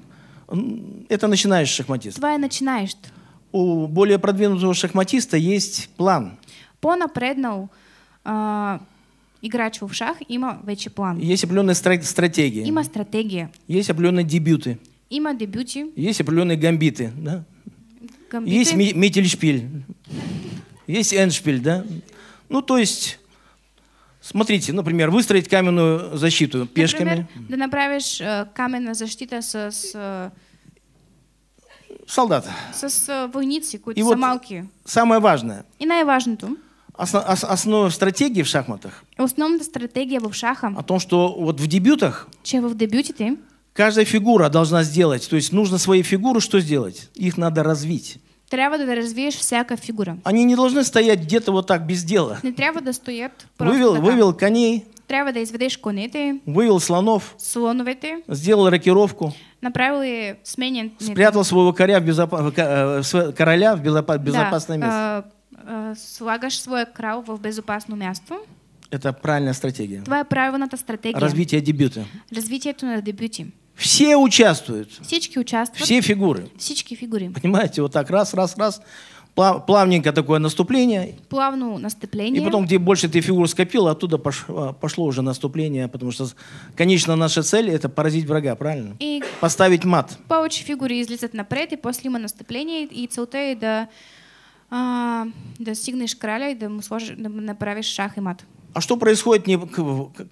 Это начинаешь шахматист. Това начинаешь. У более продвинутого шахматиста есть план понапреднал а, играчу в шах, има вече план. Есть определенная стратегия. Има стратегия. Есть определенные дебюты. Има дебюти. Есть определенные гамбиты, да? Гамбиты. Есть метельшпиль. Есть эншпиль, да? Ну, то есть Смотрите, например, выстроить каменную защиту пешками. Например, да направишь э, каменная защита со с солдата. Со с э, войницей, какой-то самалки. Вот самое важное. И наиважное то. Осно, ос, основа стратегии в шахматах. Основная стратегия в шахах. О том, что вот в дебютах. Чего в дебюте ты? Каждая фигура должна сделать. То есть нужно свои фигуры что сделать? Их надо развить. Трябва да развеешь всякая фигура. Они не должны стоять где-то вот так без дела. Не трябва да стоят вывел, така. вывел коней. Трябва да изведеш конете. Вывел слонов. Слоновете. Сделал рокировку. Направил и сменен. Спрятал своего коря в безопа... Э, короля в безопасное э, место. Э, слагаш своя кралва в безопасно място. Это правильная стратегия. Твоя правильная стратегия. Развитие дебюта. Развитие на дебюте. Все участвуют. Всички участвуют. Все фигуры. Всички фигуры. Понимаете, вот так раз, раз, раз. Плавненько такое наступление. Плавно наступление. И потом, где больше ты фигур скопил, оттуда пошло, а, пошло уже наступление, потому что, конечно, наша цель — это поразить врага, правильно? И Поставить мат. Повече фигуры излезет напред, и после мы наступление, и целта е да а, да короля и да, ему направишь шах и мат. А что происходит,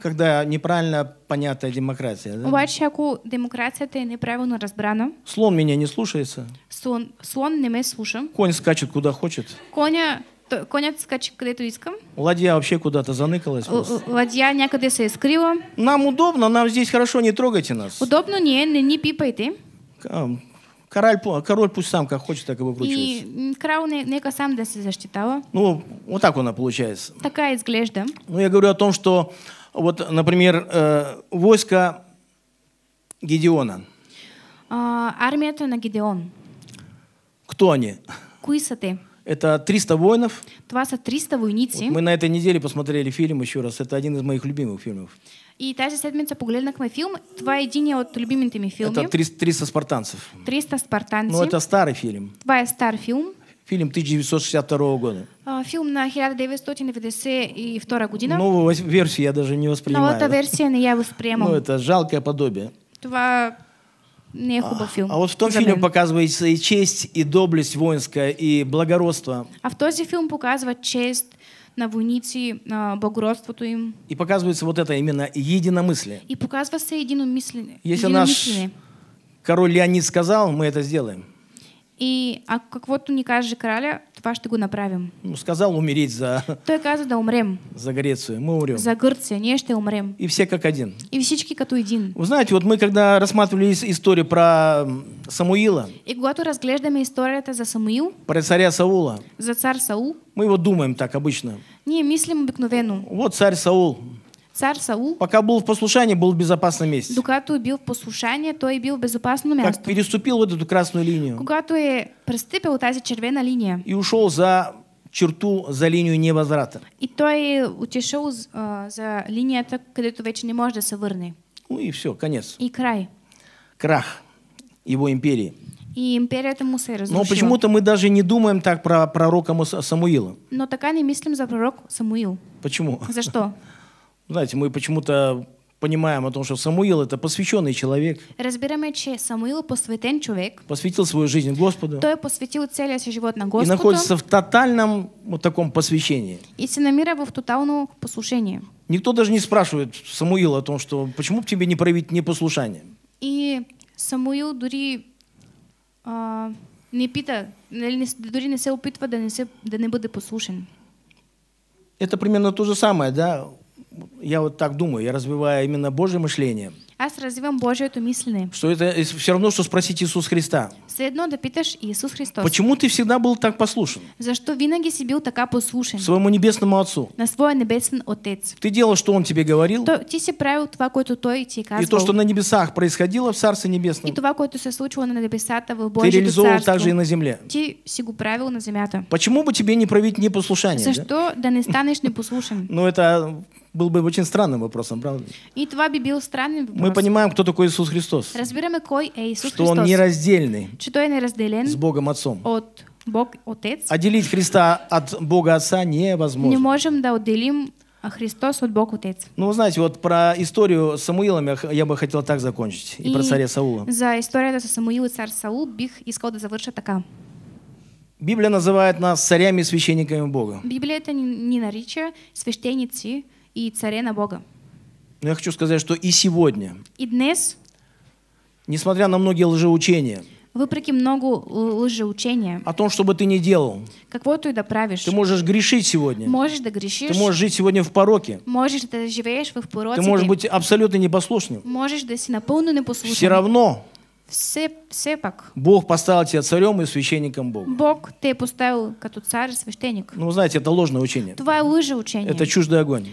когда неправильно понятая демократия? Да? Обаче, ако демократия е неправильно разбрана. Слон меня не слушается. Слон, слон не мы слушаем. Конь скачет куда хочет. Коня Конят скачет то иском. Ладья вообще куда-то заныкалась. Просто. Ладья някъде се е Нам удобно, нам здесь хорошо, не трогайте нас. Удобно не, не, не пипайте. Король, король пусть сам как хочет, так и выкручивается. И король не сам да се защитава. Ну, вот так она получается. Такая изглежда. Ну, я говорю о том, что вот, например, э, войско Гедеона. А, армия на Гедеон. Кто они? Кои са те? Это 300 воинов. Това са 300 войници. Вот мы на этой неделе посмотрели фильм еще раз. Это один из моих любимых фильмов. И тази седмица погледнахме филм. Това е един от любимите ми филми. Это 300, 300 спартанцев. 300 спартанци. Но ну, это старый фильм. Това е стар филм. Фильм 1962 года. А, фильм на 1992 година. Новую ну, версию я даже не воспринимаю. Новата версия не ну, я воспринимаю. Ну, это жалкое подобие. Това не хубав филм. А, а вот в том фильме показывается и честь, и доблесть воинская, и благородство. А в този фильм показывает честь, на вуниці богородству им. И показывается вот это именно единомыслие. И показывается единомыслие. Если наш король Леонид сказал, мы это сделаем. И ако каквото ни каже краля, това ще го направим. Ну, сказал умереть за... Той каза да умрем. За Грецию. Мы умрем. За Гърция. не что умрем. И все как один. И всички като един. Вы знаете, вот мы когда рассматривали историю про Самуила. И когато разглеждаме это за Самуил. Про царя Саула. За царь Саул. Мы его думаем так обычно. не мыслим обыкновенно Вот царь Саул. Царь Саул, пока был в послушании, был в безопасном месте. Докато бил в послушании, то и бил в безопасном месте. Как переступил вот эту красную линию. Когато е преступил тази червена линия. И ушел за черту, за линию невозврата. И то той отишел э, за линията, където вече не може да се върне. Ну и все, конец. И край. Крах его империи. И империя этому се разрушила. Но почему-то мы даже не думаем так про пророка Самуила. Но така не мыслим за пророк Самуил. Почему? За что? знаете, мы почему-то понимаем о том, что Самуил это посвященный человек. Разбираем, че Самуил посвятен человек. Посвятил свою жизнь Господу. То посвятил целый свой живот на Господу. И находится в тотальном вот таком посвящении. И синамира намира в тотальном послушании. Никто даже не спрашивает Самуила о том, что почему бы тебе не проявить непослушание. И Самуил дури а, не пита, дури не се опитва да не, се, да не будет послушен. Это примерно то же самое, да? я вот так думаю, я развиваю именно Божье мышление. Аз Божье Божието мысленное. Что это все равно, что спросить Иисус Христа. Все одно да Иисус Христос. Почему ты всегда был так послушен? За что винаги себе бил така послушен? Своему небесному Отцу. На свой небесный Отец. Ты делал, что Он тебе говорил. То, ти си правил това, то Той ти казвал. И то, что на небесах происходило в Царстве Небесном. И това, което се случило на небесата в Божието Ты реализовал также и на земле. Ти си го правил на земята. Почему бы тебе не проявить непослушание? За да, да не станеш непослушен? ну это был бы очень странным вопросом, правда? И това би бил странным вопросом. Мы понимаем, кто такой Иисус Христос. Разбираме кой е э, Иисус Христос. Что он нераздельный. Что той е неразделен. С Богом Отцом. От Бог Отец. Отделить Христа от Бога Отца невозможно. Не можем да отделим а Христос от Бог Отец. Ну, вы знаете, вот про историю с Самуилом я, я бы хотел так закончить. И, и про царя Саула. За историю с Самуил и царь Саул бих искал да завершить такая. Библия называет нас царями и священниками Бога. Библията ни, ни нарича священици и царе на Бога. Но я хочу сказать, что и сегодня, и днес, несмотря на многие лжеучения, вопреки многу лжеучения, о том, что бы ты ни делал, как вот и доправишь, ты можешь грешить сегодня, можешь да грешишь, ты можешь жить сегодня в пороке, можешь да живешь в пороке, ты можешь быть абсолютно непослушным, можешь да си наполну непослушным, все равно все, все пак. Бог поставил тебя царем и священником Бога. Бог ты поставил как царь и священник. Ну, знаете, это ложное учение. Твое лжеучение. Это чуждый огонь.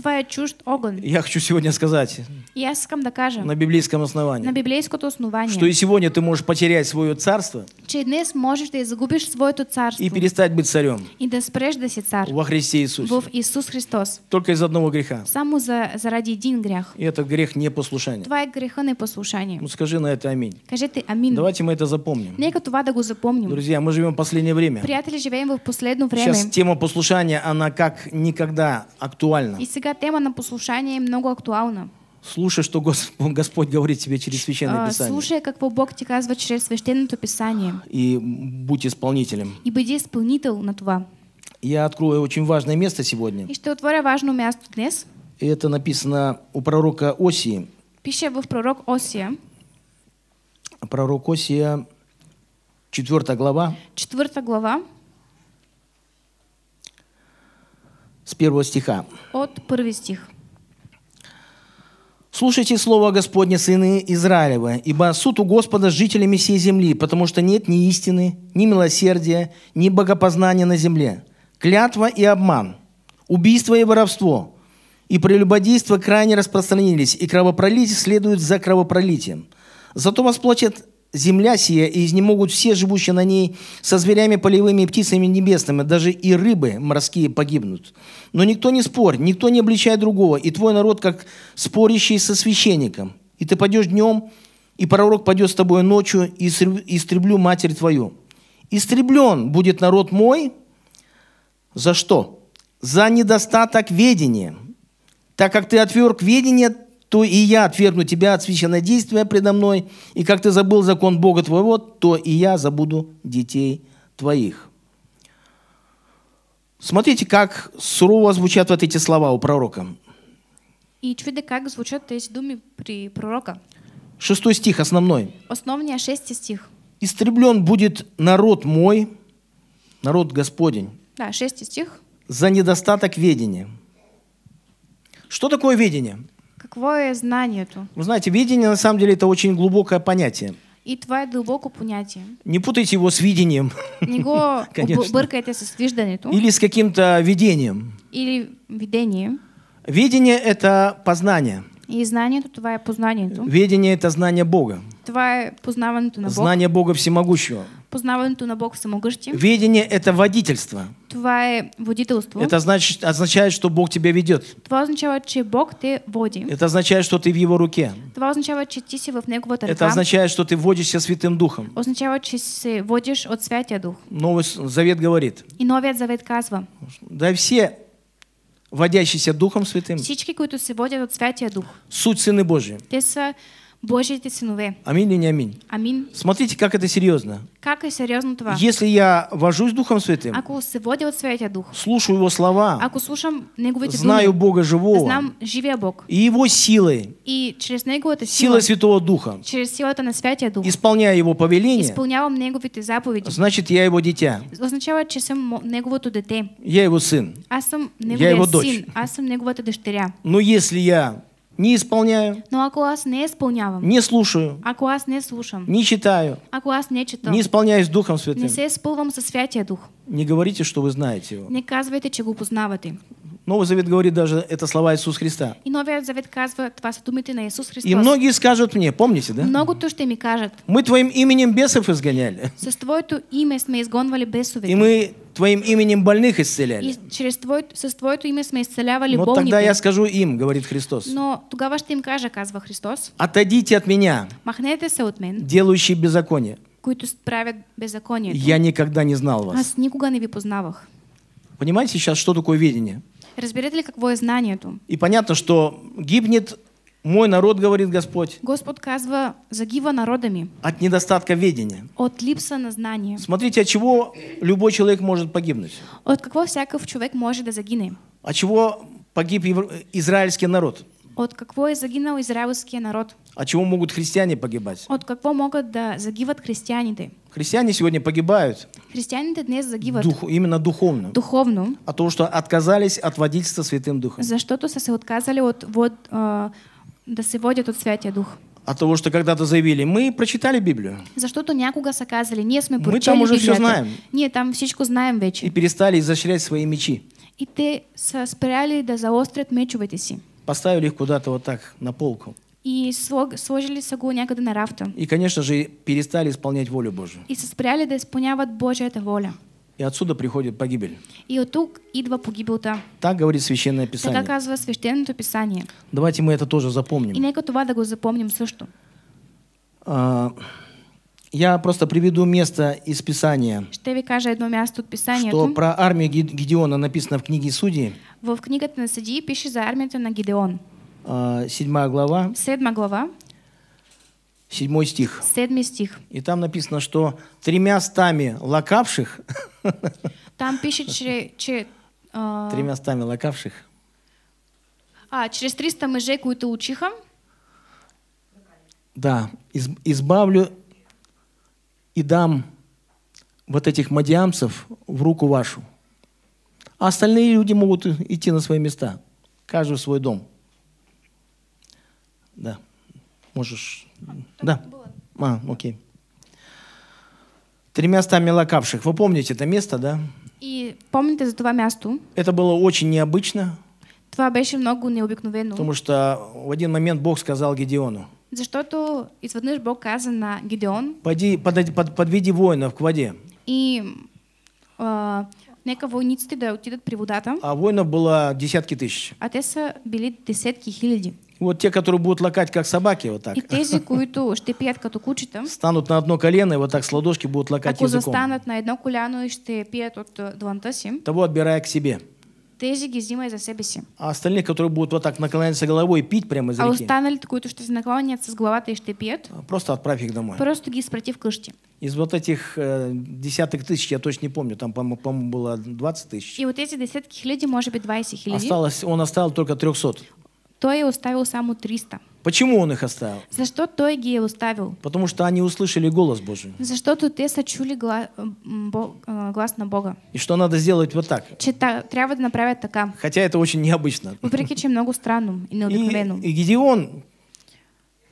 Твоя е чужд огън. Я хочу сегодня сказать. И аз искам На библейском основании. На библейском основании. Что и сегодня ты можешь потерять свое царство. Че днес можеш загубишь свое то царство. И перестать быть царем. И да спреш царь. Во Христе Иисусе. Во Иисус Христос. Только из одного греха. Саму за, заради один грех. И это грех непослушания. Това е греха непослушания. Ну скажи на это аминь. Скажи ты аминь. Давайте мы это запомним. Нека това да го запомним. Друзья, мы живем в последнее время. Приятели, живем в последно время. Сейчас тема послушания, она как никогда актуальна. И сега Сия тема на послушание много актуальна. Слушай, что Господь Господь говорит тебе через Священное а, Писание. Слушай, как Бог тебе казва через Священное Писание. И будь исполнителем. И будь исполнителем, на това. Я открою очень важное место сегодня. И что отворя важное место днес. это написано у пророка Осии. Пише в пророк Осия. Пророк Осия, 4 глава. 4 глава. с первого стиха. От первый стих. «Слушайте слово Господне, сыны Израилева, ибо суд у Господа с жителями всей земли, потому что нет ни истины, ни милосердия, ни богопознания на земле. Клятва и обман, убийство и воровство, и прелюбодейство крайне распространились, и кровопролитие следует за кровопролитием. Зато восплачет земля сия, и изнемогут все живущие на ней со зверями полевыми и птицами небесными, даже и рыбы морские погибнут. Но никто не спорь, никто не обличает другого, и твой народ, как спорящий со священником. И ты пойдешь днем, и пророк пойдет с тобой ночью, и истреблю матерь твою. Истреблен будет народ мой. За что? За недостаток ведения. Так как ты отверг ведение, то и я отвергну тебя от священного действия предо мной, и как ты забыл закон Бога твоего, то и я забуду детей твоих». Смотрите, как сурово звучат вот эти слова у пророка. И чудо, как звучат эти думы при пророка. Шестой стих, основной. Основная, шестый стих. «Истреблен будет народ мой, народ Господень». Да, шестый стих. «За недостаток ведения». Что такое ведение? Какое знание это? Вы знаете, видение на самом деле это очень глубокое понятие. И твое глубокое понятие. Не путайте его с видением. Него быркайте с виждением. Или с каким-то видением. Или видением. Видение — это познание. И знанието, това е познанието. Видение это знание Бога. Това е на Бог. Знание Бога всемогущего. Познаването на Бог всемогущий. Видение это водительство. Твое водительство. Это значит, означает, что Бог тебя ведет. Това означает, что Бог ты води. Это означает, что ты в его руке. Това означает, что ти в неговата ръка. Это означает, что ты водишься Святым Духом. Означает, что Ты водишь от Святия Дух. Новый Завет говорит. И Новият Завет казва. Да все Водящийся Духом Святым. Всички, които се водят от Святия Дух. Суть Сыны Божии. Те Божьите сынове. Аминь или не аминь? Аминь. Смотрите, как это серьезно. Как и серьезно това. Если я вожусь Духом Святым, Аку се водя от Святия Дух, слушаю Его слова, Ако слушам неговите знаю думи, Бога живого, знам живе Бог, и Его силой. и через Неговата это. сила Святого Духа, через силу это на святя Дух, исполняя Его повеление, исполнявам Неговите заповеди, значит, я Его дитя. Означава, че съм Неговото дете. Я Его сын. Аз съм Неговия я его сын. Дочь. Аз съм Неговата Но если я не исполняю. Но ако аз не исполнявам. Не слушаю. Ако аз не слушам. Не читаю. Ако аз не читам. Не исполняюсь Духом Святым. Не се исполвам со Святия Дух. Не говорите, что вы знаете его. Не казвайте, че го познавате. Новый Завет говорит даже это слова Иисуса Христа. И Новый Завет казва, това са думите на Иисус Христа, И многие скажут мне, помните, да? много то, что ми кажат. Мы твоим именем бесов изгоняли. со твоето име мы изгонвали бесов И мы твоим именем больных исцеляли. И через твой, со твоим именем сме исцелявали Но тогда я скажу им, говорит Христос. Но тогава ще им кажа, казва Христос. Отойдите от меня. Махнете се от мен. Делающие беззаконие. Които правят беззаконие. Я никогда не знал вас. Аз никога не ви познавах. Понимаете сейчас, что такое видение? Разберете ли, какое знание? И понятно, что гибнет мой народ, говорит Господь. Господь казва загива народами. От недостатка ведения. От липса на знания. Смотрите, от чего любой человек может погибнуть. От какого всякого человек может да загине. От чего погиб израильский народ. От какого загинул израильский народ. От чего могут христиане погибать. От какого могут да загивать христиане. Христиане сегодня погибают. Христиане днес загиват. Дух, именно духовно. Духовно. А то, что отказались от водительства Святым Духом. За что-то се отказали от вот, э, да сегодня тут Святый Дух. От того, что когда-то заявили, мы прочитали Библию. За что-то някога са казали, не сме Мы там уже Библията. все знаем. Нет, там всичко знаем вече. И перестали изощрять свои мечи. И ты са спряли да заострят мечовете си. Поставили их куда-то вот так, на полку. И сложили са го на рафта. И, конечно же, перестали исполнять волю Божию. И са спряли да изпълняват Божията воля. И отсюда приходит погибель. И оттук идва погибута. Так говорит Священное Писание. Так оказывается священное Писание. Давайте мы это тоже запомним. И некоторые това да го запомним също. А, я просто приведу место из Писания. Ще ви кажа едно място от Писанието. Что про армию Гедеона написано в книге Судей? Во В книге на Съдии пише за армията на Гедеон. А, Седьмая глава. 7 глава. Седьмой стих. Седьмий стих. И там написано, что тремя стами лакавших... Там пишет, че... че э... Тремя стами лакавших. А, через 300 мужей какую-то учиха. Да, из, избавлю и дам вот этих мадиамцев в руку вашу. А остальные люди могут идти на свои места, каждый в свой дом. Да. Можешь... А, да. А, окей. Тремя стами лакавших. Вы помните это место, да? И помните за два места Это было очень необычно. Това беше много необикновено. Потому что в один момент Бог сказал Гедеону. Защото изведнъж Бог каза на Гедеон. Поди, под, под, подведи воинов к воде. И а, нека войниците да отидат при водата. А воинов было десятки тысяч. А те са били десятки хиляди. Вот те, которые будут лакать, как собаки, вот так. И тези, които ще пият като кучета. Станут на одно колено и вот так с ладошки будут лакать ако языком. Ако застанат на едно коляно и ще пият от э, дланта си. Того отбирая к себе. Тези ги взимай за себе си. А остальных, которые будут вот так наклоняться головой и пить прямо из а реки. А останалите, които ще се наклонят с главата и ще пият. Просто отправь их домой. Просто ги изпрати вкъщи. Из вот этих э, десяток тысяч, я точно не помню, там, по-моему, по было 20 тысяч. И вот эти десятки хиляди, может быть, 20 хиляди. Осталось, он оставил только 300. Той уставил саму 300. Почему он их оставил? За что Тойги уставил? Потому что они услышали голос Божий. За что тут те сочули гла бо э, глаз на Бога. И что надо сделать вот так? Чита трябва да направят така. Хотя это очень необычно. Вопреки чем много странным и необыкновенным. И, и Гедеон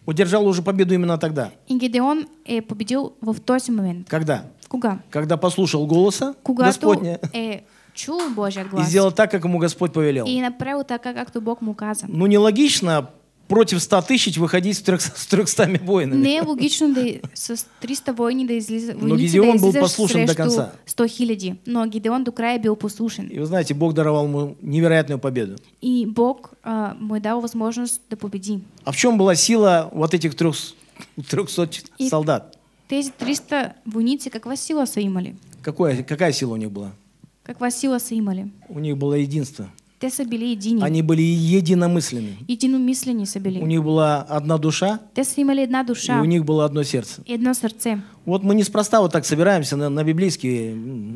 удержал уже победу именно тогда. И Гедеон э, победил в тот момент. Когда? Куга. Когда послушал голоса Кугату, Господня. Э, чул Божий глаз. И сделал так, как ему Господь повелел. И направил так, как то Бог ему указал. Ну, нелогично против 100 тысяч выходить с 300, с 300 воинами. Не логично да с 300 воинов да излизать. Но Гедеон да был послушен до конца. 100 хиляди. Но Гедеон до края был послушен. И вы знаете, Бог даровал ему невероятную победу. И Бог а, ему дал возможность да победи. А в чем была сила вот этих 300, 300 И солдат? Тези 300 войницы, какова сила са имали? Какое, какая сила у них была? Как Васила с Имали. У них было единство. Те са едини. Они были единомысленны. Единомисленни са били. У них была одна душа. Те са имали една душа. И у них было одно сердце. Одно сердце. Вот мы неспроста вот так собираемся на, на библейские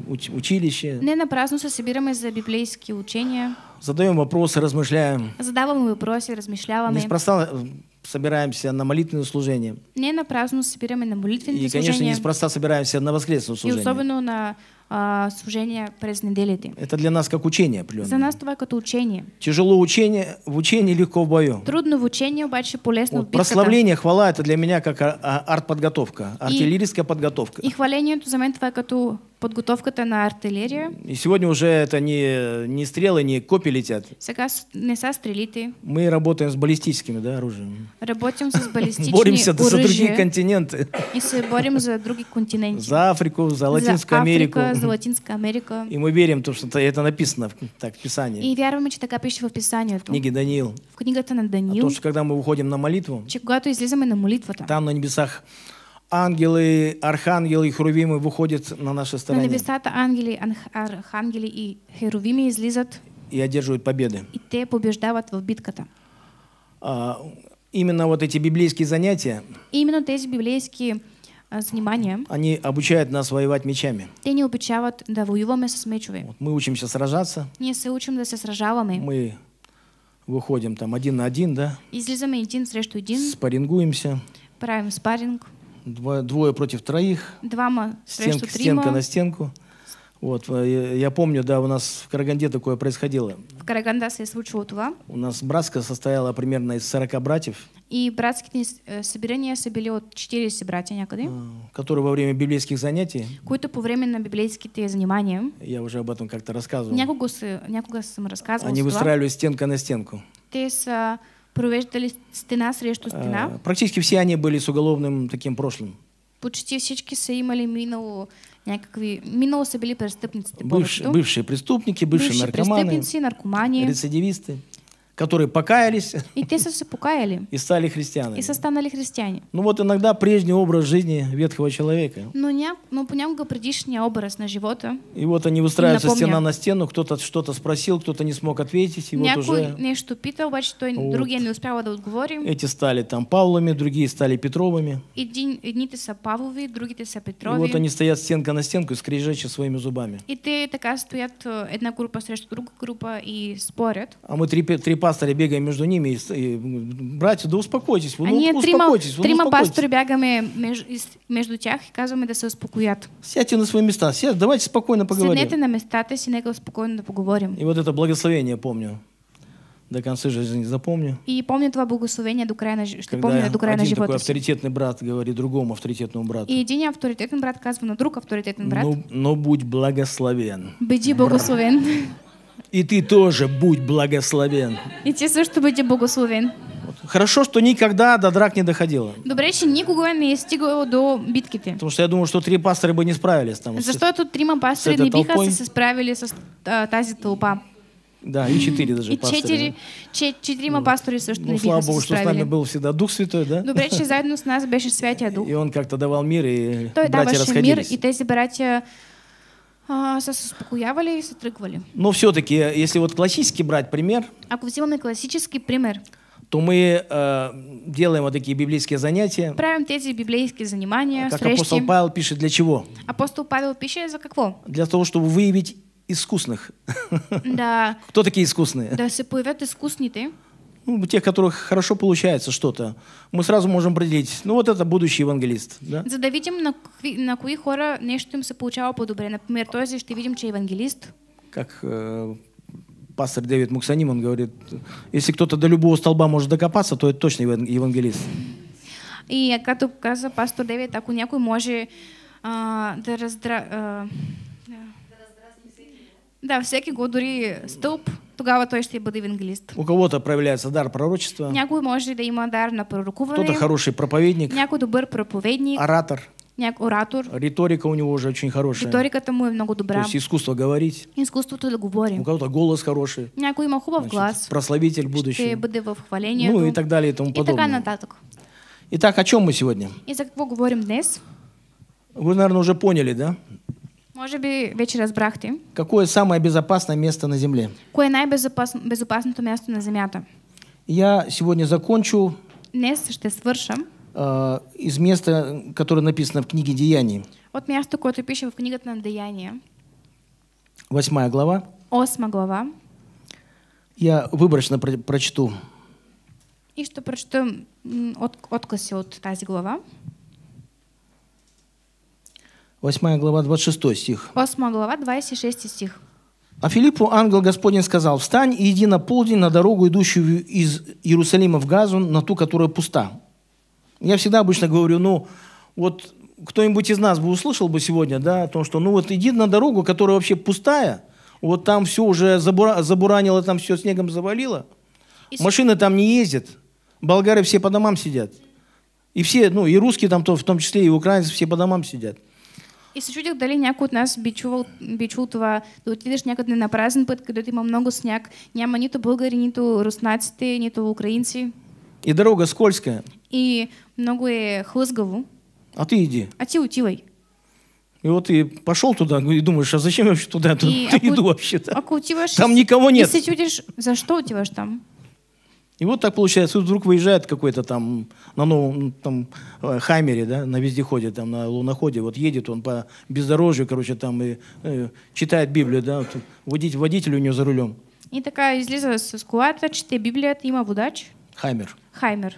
уч училища. Не на се собираемся за библейские учения. Задаем вопросы, размышляем. Задаваем вопросы, размышляем. Неспроста э, собираемся на молитвенное служение. Не на напрасно собираемся на молитвенное служение. И, конечно, неспроста собираемся на воскресное служение. И особенно на а, служение през неделите. Это для нас как учение определенное. За нас това като учение. Тяжело учение, в учении легко в бою. Трудно в учении, обаче полезно вот, в Прославление, хвала, это для меня как а, а, арт-подготовка, артиллерийская подготовка. И хвалението за мен това е като подготовката на артилерия. И сегодня уже это не, не стрелы, не копи летят. Сега не са стрелите. Мы работаем с баллистическими да, оружием. Работаем с баллистическими Боремся за другие континенты. И се за другие континенты. За Африку, за Латинскую за Америку. Африка, за Латинскую Америку. И мы верим, то, что это написано в, так, в Писании. И вярваме, что така пише в Писании. В книге Даниил. В книгата на Даниил. А то, что когда мы уходим на молитву, че когато излизаме на молитву там на небесах ангелы, архангелы и херувимы выходят на наши стороны. На небесата ангели, архангели и херувимы излизат. И одерживают победы. И те побеждают в битката. А, именно вот эти библейские занятия. Именно эти библейские а, занимания. Они обучают нас воевать мечами. Те не обучают да воюваме с мечами. Вот мы учимся сражаться. Не се учим да се сражаваме. Мы выходим там один на один, да? Излизаме один срещу один. Спарингуемся. Правим спарринг. Двое, против троих. Двама Стенк, срещу Стенка на стенку. Вот, э, я помню, да, у нас в Караганде такое происходило. В Караганда се случило това. У нас братская состояла примерно из 40 братьев. И братские э, собирания собили от 40 братья некогда. Которые во время библейских занятий. Кто-то по времени на библейские занимания. Я уже об этом как-то рассказывал. Някога, някога съм рассказывал. Они выстраивали стенка на стенку. Те са э, Провеждали стена срещу стена. Э, практически все они были с уголовным таким прошлым. Почти всички са имали минало някакви... Минало са били престъпниците. Бывш, бывшие преступники, бывшие, бывшие наркоманы. преступницы, наркомани. Рецидивисты которые покаялись И те се покаяли и стали христианами. и состанали христиане Ну вот иногда прежний образ жизни ветхого человека. Но, не но понякога предишния образ на живота, И вот они выстраиваются стена на стену, кто-то что-то спросил, кто-то не смог ответить, и вот някой уже нещо пита, обаче той От. другия не успява да отговори. эти стали там Павлами, другие стали Петровыми. Един, едните са Павлови, другите са И вот они стоят стенка на стенку, и скрежещут своими зубами. И ты такая стоят одна э, группа група срещу друга група и спорят. А мы трепе- трепаем пастори бегаем между ними. И, и, братья, да успокойтесь. Вы, ну, Они ну, успокойтесь. Трима, ну, трима пастори бягаме между, между тях и казваме да се успокоят. Сядьте на свои места. Сядь, давайте спокойно поговорим. Сядьте на местата си, нека спокойно да поговорим. И вот это благословение помню. До конца жизни запомню. И помню твое благословение до края, что Когда помню до края один живота. такой авторитетный брат говорит другому авторитетному брату. И один авторитетный брат казва на друг авторитетный брат. Ну, но будь благословен. Беди благословен. И ты тоже будь благословен. И ти също бъди благословен. Хорошо, что никогда до драк не доходило. Добре, че никога не стигло стигало до битките. Потому что я думаю, что три пастора бы не справились там. Защото трима пастори не биха толпой. се справили с а, тази толпа. Да, и четыре даже и четыре, Четыре, че, четырима пастыря все, что ну, слава Богу, что с нами был всегда Дух Святой, да? Добре, че заедно с нас беше Святия Дух. И он как-то давал мир, и Той братья расходились. мир, и тези братья а, се успокоявали и се Но все-таки, если вот классический брать пример, Ако взимаме классический пример, то мы э, делаем вот такие библейские занятия. Правим тези библейские занимания, Как встречи. апостол Павел пишет, для чего? Апостол Павел пишет, за какво? Для того, чтобы выявить искусных. Да. Кто такие искусные? Да се появят искусните ну, тех, которых хорошо получается что-то, мы сразу можем определить, ну вот это будущий евангелист. Да? За да видим на, кои, на кои хора нечто им се получало по-добре. Например, то есть, что видим, че евангелист. Как э, пастор Дэвид Муксаним, он говорит, если кто-то до любого столба может докопаться, то это точно евангелист. И, както каза пастор Дэвид, ако някой может а, да раздра... А, да. да всеки го дори стълб тогава той ще бъде евангелист. У кого-то проявляется дар пророчества. Някой може да има дар на пророкуване. Кто-то хороший проповедник. Някой добър проповедник. Оратор. Няк оратор. Риторика у него уже очень хорошая. Риториката му е много добра. То есть искусство говорить. Искусството да говори. У кого-то голос хороший. Някой има хубав Значит, глас. Прославитель будущего. Ще бъде в хвалението. Ну и так далее и тому подобное. И така нататък. Итак, о чем мы сегодня? И за какво говорим днес? Вы, наверное, уже поняли, да? Може би вече разбрахте. Какое самое безопасное место на земле? Кое най-безопасното място на земята? Я сегодня закончу. Днес ще свършам. Э, из места, которое написано в книге Деяний. От място, което пише в книгата на Деяния. Восьмая глава. Осма глава. Я выборочно про прочту. И что прочту от, откоси от тази глава. 8 глава, 26 стих. 8 глава, 26 стих. А Филиппу ангел Господень сказал, «Встань и иди на полдень на дорогу, идущую из Иерусалима в Газу, на ту, которая пуста». Я всегда обычно говорю, ну, вот кто-нибудь из нас бы услышал бы сегодня, да, о том, что, ну, вот иди на дорогу, которая вообще пустая, вот там все уже забура забуранило, там все снегом завалило, и... машины там не ездят, болгары все по домам сидят. И все, ну, и русские там, в том числе, и украинцы все по домам сидят. И се чудих дали някой от нас би чувал, би чул това, да отидеш някъде на празен път, където има много сняг. Няма нито българи, нито руснаците, нито украинци. И дорога скользкая. И много е хлъзгаво. А ты иди. А ты утилай. И вот и пошел туда, и думаешь, а зачем я вообще туда? И, ты а иду вообще-то. А там никого нет. И ты за что у там? И вот так получается, вдруг выезжает какой-то там на новом ну, там, э, Хаммере, да, на вездеходе, там, на луноходе, вот едет он по бездорожью, короче, там, и э, читает Библию, да, вот, водитель, водитель у него за рулем. И такая излиза с читает Библия, ты има водач? Хаммер. Хаммер.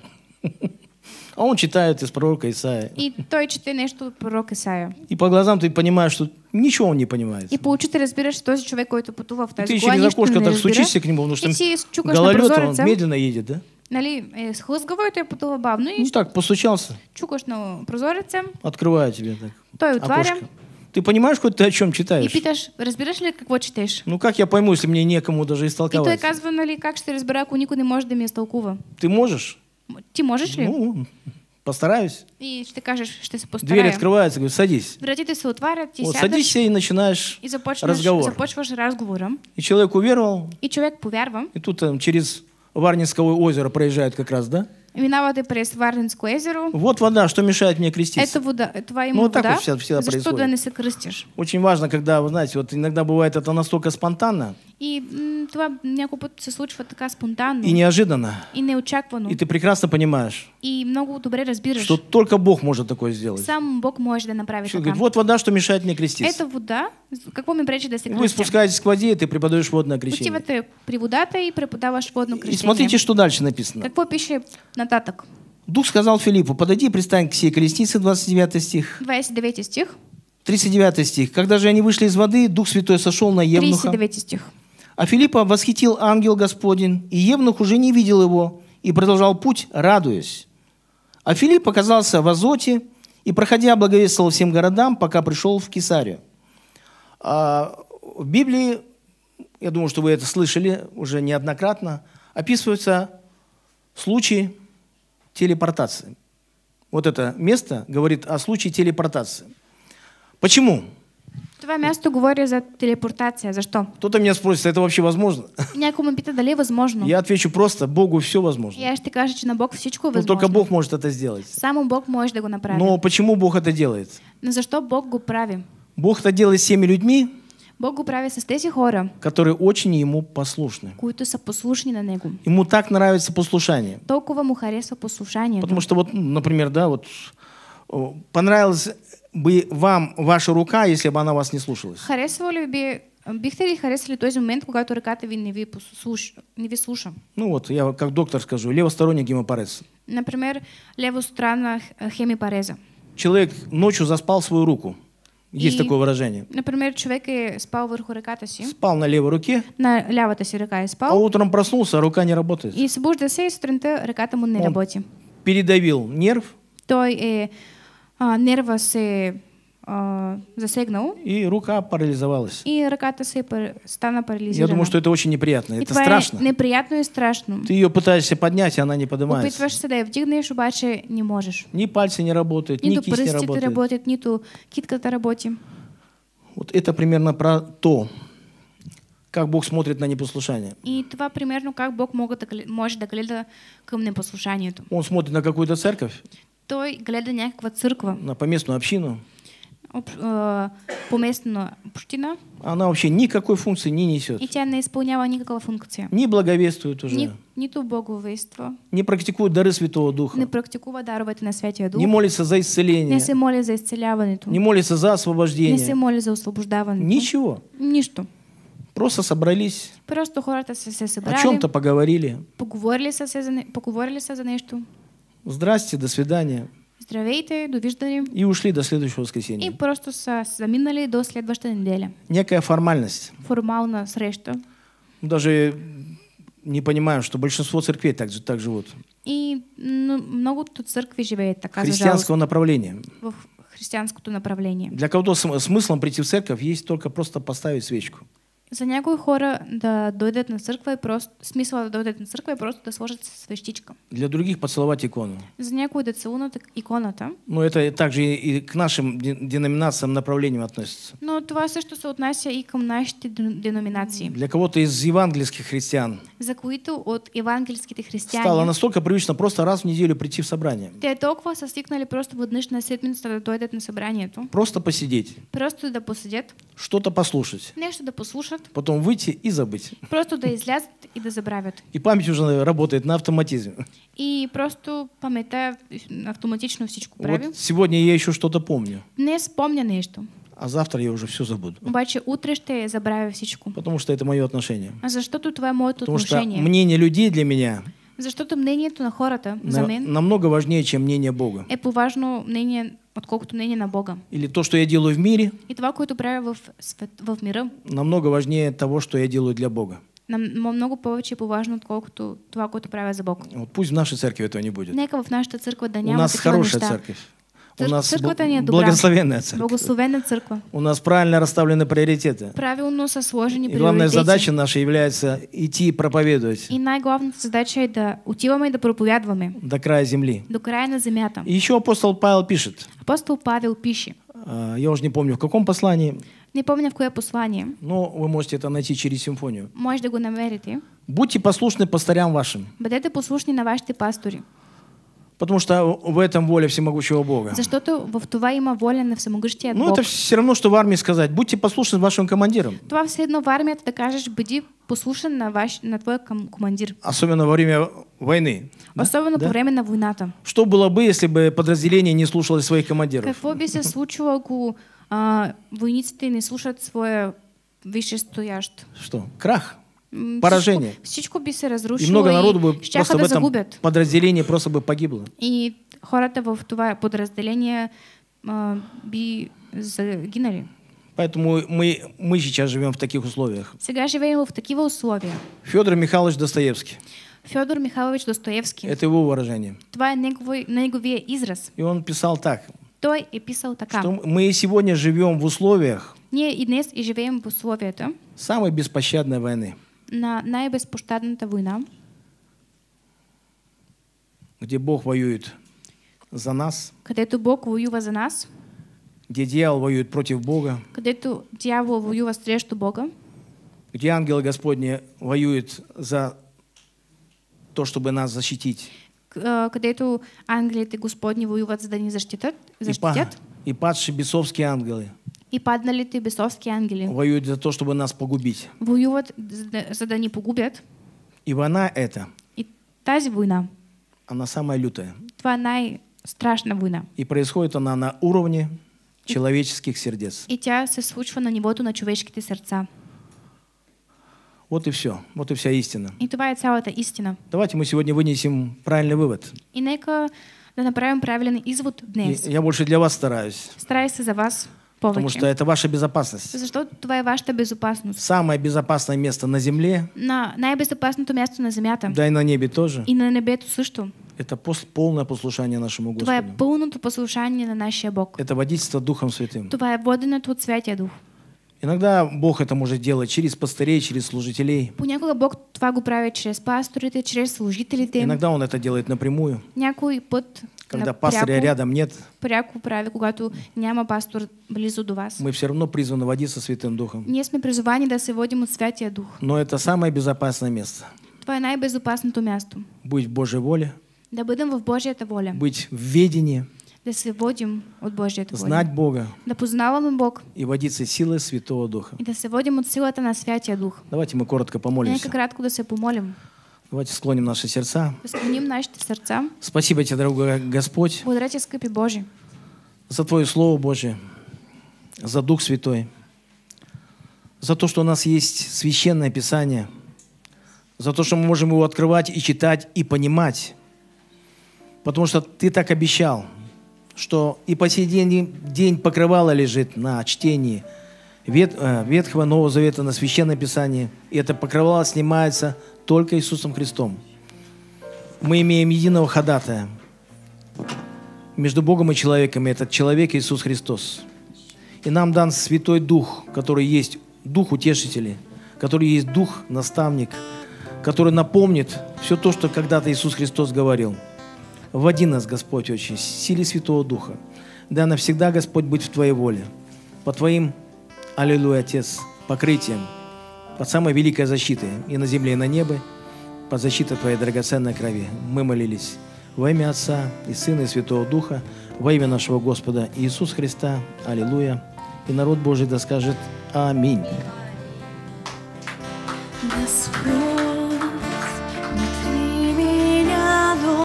А он читает из пророка Исаия. И той читает, нещо пророк Исаия. И по глазам ты понимаешь, что ничего он не понимает. И по очите разбираш, что този човек, който пътува в тази Ты еще не за кошка так стучишься к нему, потому что гололед, он медленно едет, да? Нали, е, э, с хлъзгавой той пътува бавно ну и... Ну так, постучался. Чукаш на прозореца. Открываю тебе так. Той отваря. Ты понимаешь, хоть ты о чем читаешь? И питаешь, разбираешь ли, как вот читаешь? Ну как я пойму, если мне некому даже истолковать? И то оказывается, нали, как ще разбера, ако никой не можешь да ми истолкува? Ты можешь? Ты можешь ли? Ну, постараюсь. И ты кажешь, что ты постараюсь. Дверь открывается, говорю, садись. Вратите се отварят, ты вот, сядешь. Садишься и начинаешь и разговор. Започваешь разговором. И человек уверовал. И человек поверовал. И тут там, через Варнинское озеро проезжает как раз, да? Минаваты през Варнинско озеро. Вот вода, что мешает мне креститься. Это вода, твоя ну, вот вода. так вот всегда, всегда За происходит. что ты не крестишь? Очень важно, когда, вы знаете, вот иногда бывает это настолько спонтанно. И това няколко пъти се случва така спонтанно. И неожиданно. И неочаквано. И ты прекрасно понимаешь. И много добре разбираш. Что только Бог может такое сделать. Сам Бог может да направи така. Говорит, вот вода, что мешает мне креститься. Это вода. Какво ми пречи да се крестя? Вы спускаетесь к воде, и ты преподаешь водное крещение. Отивате при водата и преподаваш водно крещение. И смотрите, что дальше написано. Какво пише нататък? Дух сказал Филиппу, подойди и пристань к сей колеснице, 29 стих. 29 стих. 39 стих. Когда же они вышли из воды, Дух Святой сошел на Евнуха. 39 стих. А Филиппа восхитил ангел Господень, и Евнух уже не видел его, и продолжал путь, радуясь. А Филипп оказался в Азоте, и, проходя, благовествовал всем городам, пока пришел в Кесарию. А в Библии, я думаю, что вы это слышали уже неоднократно, описываются случаи телепортации. Вот это место говорит о случае телепортации. Почему? Почему? Това място говоря за телепортация. Защо? Кто-то меня спросит, это вообще возможно? Някой ме пита дали възможно. Я отвечу просто, Богу все возможно. Я ще кажа, че на Бог всичко е ну, возможно. Но только Бог может это сделать. Само Бог може да го направи. Но почему Бог это делает? Но ну, защо Бог го прави? Бог это делает с теми людьми, Бог го прави с тези хора, которые очень ему послушны. Които са послушни на него. Ему так нравится послушание. Толкова му харесва послушание. Потому что вот, например, да, вот э, понравилось бы вам ваша рука, если бы она вас не слушалась? Харесвали бы э, Бихте ли харесали този момент, когда ръката ви не ви, послуш... не ви слуша? Ну вот, я как доктор скажу, левосторонний гемопарез. Например, левостранна хемипареза. Человек ночью заспал свою руку. Есть и, такое выражение. Например, человек и спал вверху ръката си. Спал на левой руке. На лявата си ръка е спал. А утром проснулся, а рука не работает. И събужда се и сутринта ръката му не работает. передавил нерв. Той е э, а, нервоси а, засегнул. И рука парализовалась. И рука-то стала парализована. Я думаю, что это очень неприятно. И это страшно. Неприятно и страшно. Ты ее пытаешься поднять, и она не поднимается. Упитываешься, да, вдигнешь, убачи, не можешь. Ни пальцы не работают, ни, ни кисть не работает. работает, ни ту китка-то работе. Вот это примерно про то, как Бог смотрит на непослушание. И това примерно как Бог может, может доглядеть к непослушанию. Он смотрит на какую-то церковь той гледа някаква църква. На поместную общину. Об, э, а, поместную община. Она вообще никакой функции не несет. И тя не исполняла никакого функции. Не благовествует уже. Ни, то благовейство. Не практикует дары Святого Духа. Не практикует практикува даровете на Святия Дух. Не молится за исцеление. Не се моли за исцеляването. Не молится за освобождение. Не се моли за освобождаването. Ничего. ничто, Просто собрались. Просто хората се, се събрали. О чем-то поговорили. Поговорили са, се поговорили са за нещо. Здрасте, до свидания. Здравейте, довиждане. И ушли до следующего воскресенья. И просто са заминали до следующей недели. Некая формальность. Формална среща. Даже не понимаем, что большинство церквей так, так живут. И ну, много тут церкви живет так. Христианского жалость. направления. В христианскому направление. Для кого-то смыслом прийти в церковь есть только просто поставить свечку. За някои хора да дойдат на църква и просто смисъла да дойдат на църква и просто да сложат свещичка. Для других поцеловать икону. За някои да целунат иконата. Но это также и к нашим деноминациям, направлениям относится. Но това също се отнася и към нашите деноминации. Для кого-то из евангельских христиан. За които от евангельските християни. Стало настолько привычно просто раз в неделю прийти в собрание. Те толкова са свикнали просто веднъж на седмица да дойдат на събранието. Просто посидеть. Просто да посидят. Что-то послушать. Нещо да послушат. Просто. Потом выйти и забыть. Просто да излязат и да забравят. И память уже работает на автоматизме. И просто память автоматично всичко прави. Вот сегодня я еще что-то помню. Не вспомня нечто. А завтра я уже все забуду. Обаче утре ще забравя всичко. Потому что это мое отношение. А за что тут твое мое отношение? Потому что мнение людей для меня Защото мнението на хората на, за мен намного важнее, чем мнение Бога. е важно мнение, отколкото мнение на Бога. Или то, что я делаю в мире, и това, което правя в, свет, в мира, намного важнее того, что я делаю для Бога. много повече е поважно, отколкото това, което правя за Бога. Вот пусть в нашей церкви этого не будет. Нека в нашата църква да няма У нас хорошая неща. церковь. Цър... У нас църквата ни е добра. Благословенная църква. Благословена църква. У нас правильно расставлены приоритеты. Правильно са сложени приоритети. И главная задача наша является идти и проповедовать. И най-главната задача е да отиваме и да проповядваме. До края земли. До края на земята. И еще апостол Павел пишет. Апостол Павел пишет. А, я уже не помню, в каком послании. Не помню, в какое послание. Но вы можете это найти через симфонию. Можете его намерить. Будьте послушны пастырям вашим. Будете послушны на ваши пастыри. Потому что в этом воля всемогущего Бога. За что ты в твоей има воля на всемогущия Бог. Ну, это все равно, что в армии сказать, будьте послушны вашим командирам. Това все равно в армии ты кажешь, будь послушен на, ваш, на твой командир. Особенно во время войны. Особенно да? по время на войната. Что было бы, если бы подразделение не слушалось своих командиров? Как би се случило, ако а, не слушают свое вышестоящее? Что? Крах поражение. Всичко би се разрушило. И много народу бы просто в этом загубят. подразделении просто бы погибло. И хората в това подразделение а, би загинули. Поэтому мы, мы сейчас живем в таких условиях. Сега живем в таких условиях. Федор Михайлович Достоевский. Федор Михайлович Достоевский. Это его выражение. Това е неговой, неговия израз. И он писал так. Той и писал така. Что мы сегодня живем в условиях. Не и днес и живем в условиях. Самой беспощадной войны на най-безпощадната война, где Бог воюет за нас, където Бог воюва за нас, где дьявол воюет против Бога, където дьявол воюва срещу Бога, где ангелы Господни воюют за то, чтобы нас защитить, където э, ангелите Господни воюват за да не защитят, защитят. И, па, и падшие бесовские ангелы, и паднали ты бесовские ангели. Воюют за то, чтобы нас погубить. Воюют, за да не погубят. И война это. И та война. Она самая лютая. Твоя най страшная война. И происходит она на уровне и, человеческих сердец. И тя се случва на нивото на човечките сердца. Вот и все. Вот и вся истина. И твоя целая цялата истина. Давайте мы сегодня вынесем правильный вывод. И нека да направим правильный извод днес. И я больше для вас стараюсь. Стараюсь за вас. Помощи. Потому что это ваша безопасность. За что твоя ваша безопасность? Самое безопасное место на земле. На наибезопасное место на земле. Да и на небе тоже. И на небе то тоже. Это пос, полное послушание нашему Господу. Твое полное послушание на наш Бог. Это водительство Духом Святым. Твое водительство Святия Дух. Иногда Бог это может делать через пастырей, через служителей. Понякога Бог това го прави чрез пасторите, через служителите. Иногда Он это делает напрямую. Някой път когда пастыря рядом нет, пряко прави, когато няма пастор близо до вас. Мы все равно призваны водиться Святым Духом. Ние сме призвани да се водим от Святия Дух. Но это самое безопасное место. Това е най-безопасното място. Быть в Божьей воле. Да бъдем в Божията воля. Быть в ведении да сводим от Божьей воли. Знать Бога. Да познаваме Бог. И водиться силой Святого Духа. И да сводим водим от силата на Святия Дух. Давайте мы коротко помолимся. Нека кратко да се помолим. Давайте склоним наши сердца. Склоним наши сердца. Спасибо тебе, дорогой Господь. Благодаря тебе, Скопи, Божий. За Твое Слово Божие, за Дух Святой, за то, что у нас есть Священное Писание, за то, что мы можем его открывать и читать и понимать. Потому что Ты так обещал – что и по сей день, день покрывало лежит на чтении Вет, э, Ветхого Нового Завета, на Священном Писании. И это покрывало снимается только Иисусом Христом. Мы имеем единого ходатая между Богом и человеком. И этот человек Иисус Христос. И нам дан Святой Дух, который есть Дух утешителя который есть Дух Наставник, который напомнит все то, что когда-то Иисус Христос говорил – Води нас, Господь, очень, силе Святого Духа. Да навсегда, Господь, быть в Твоей воле. По Твоим, аллилуйя, Отец, покрытием, под самой великой защитой и на земле, и на небе, под защитой Твоей драгоценной крови. Мы молились во имя Отца и Сына и Святого Духа, во имя нашего Господа Иисуса Христа. Аллилуйя. И народ Божий да скажет Аминь.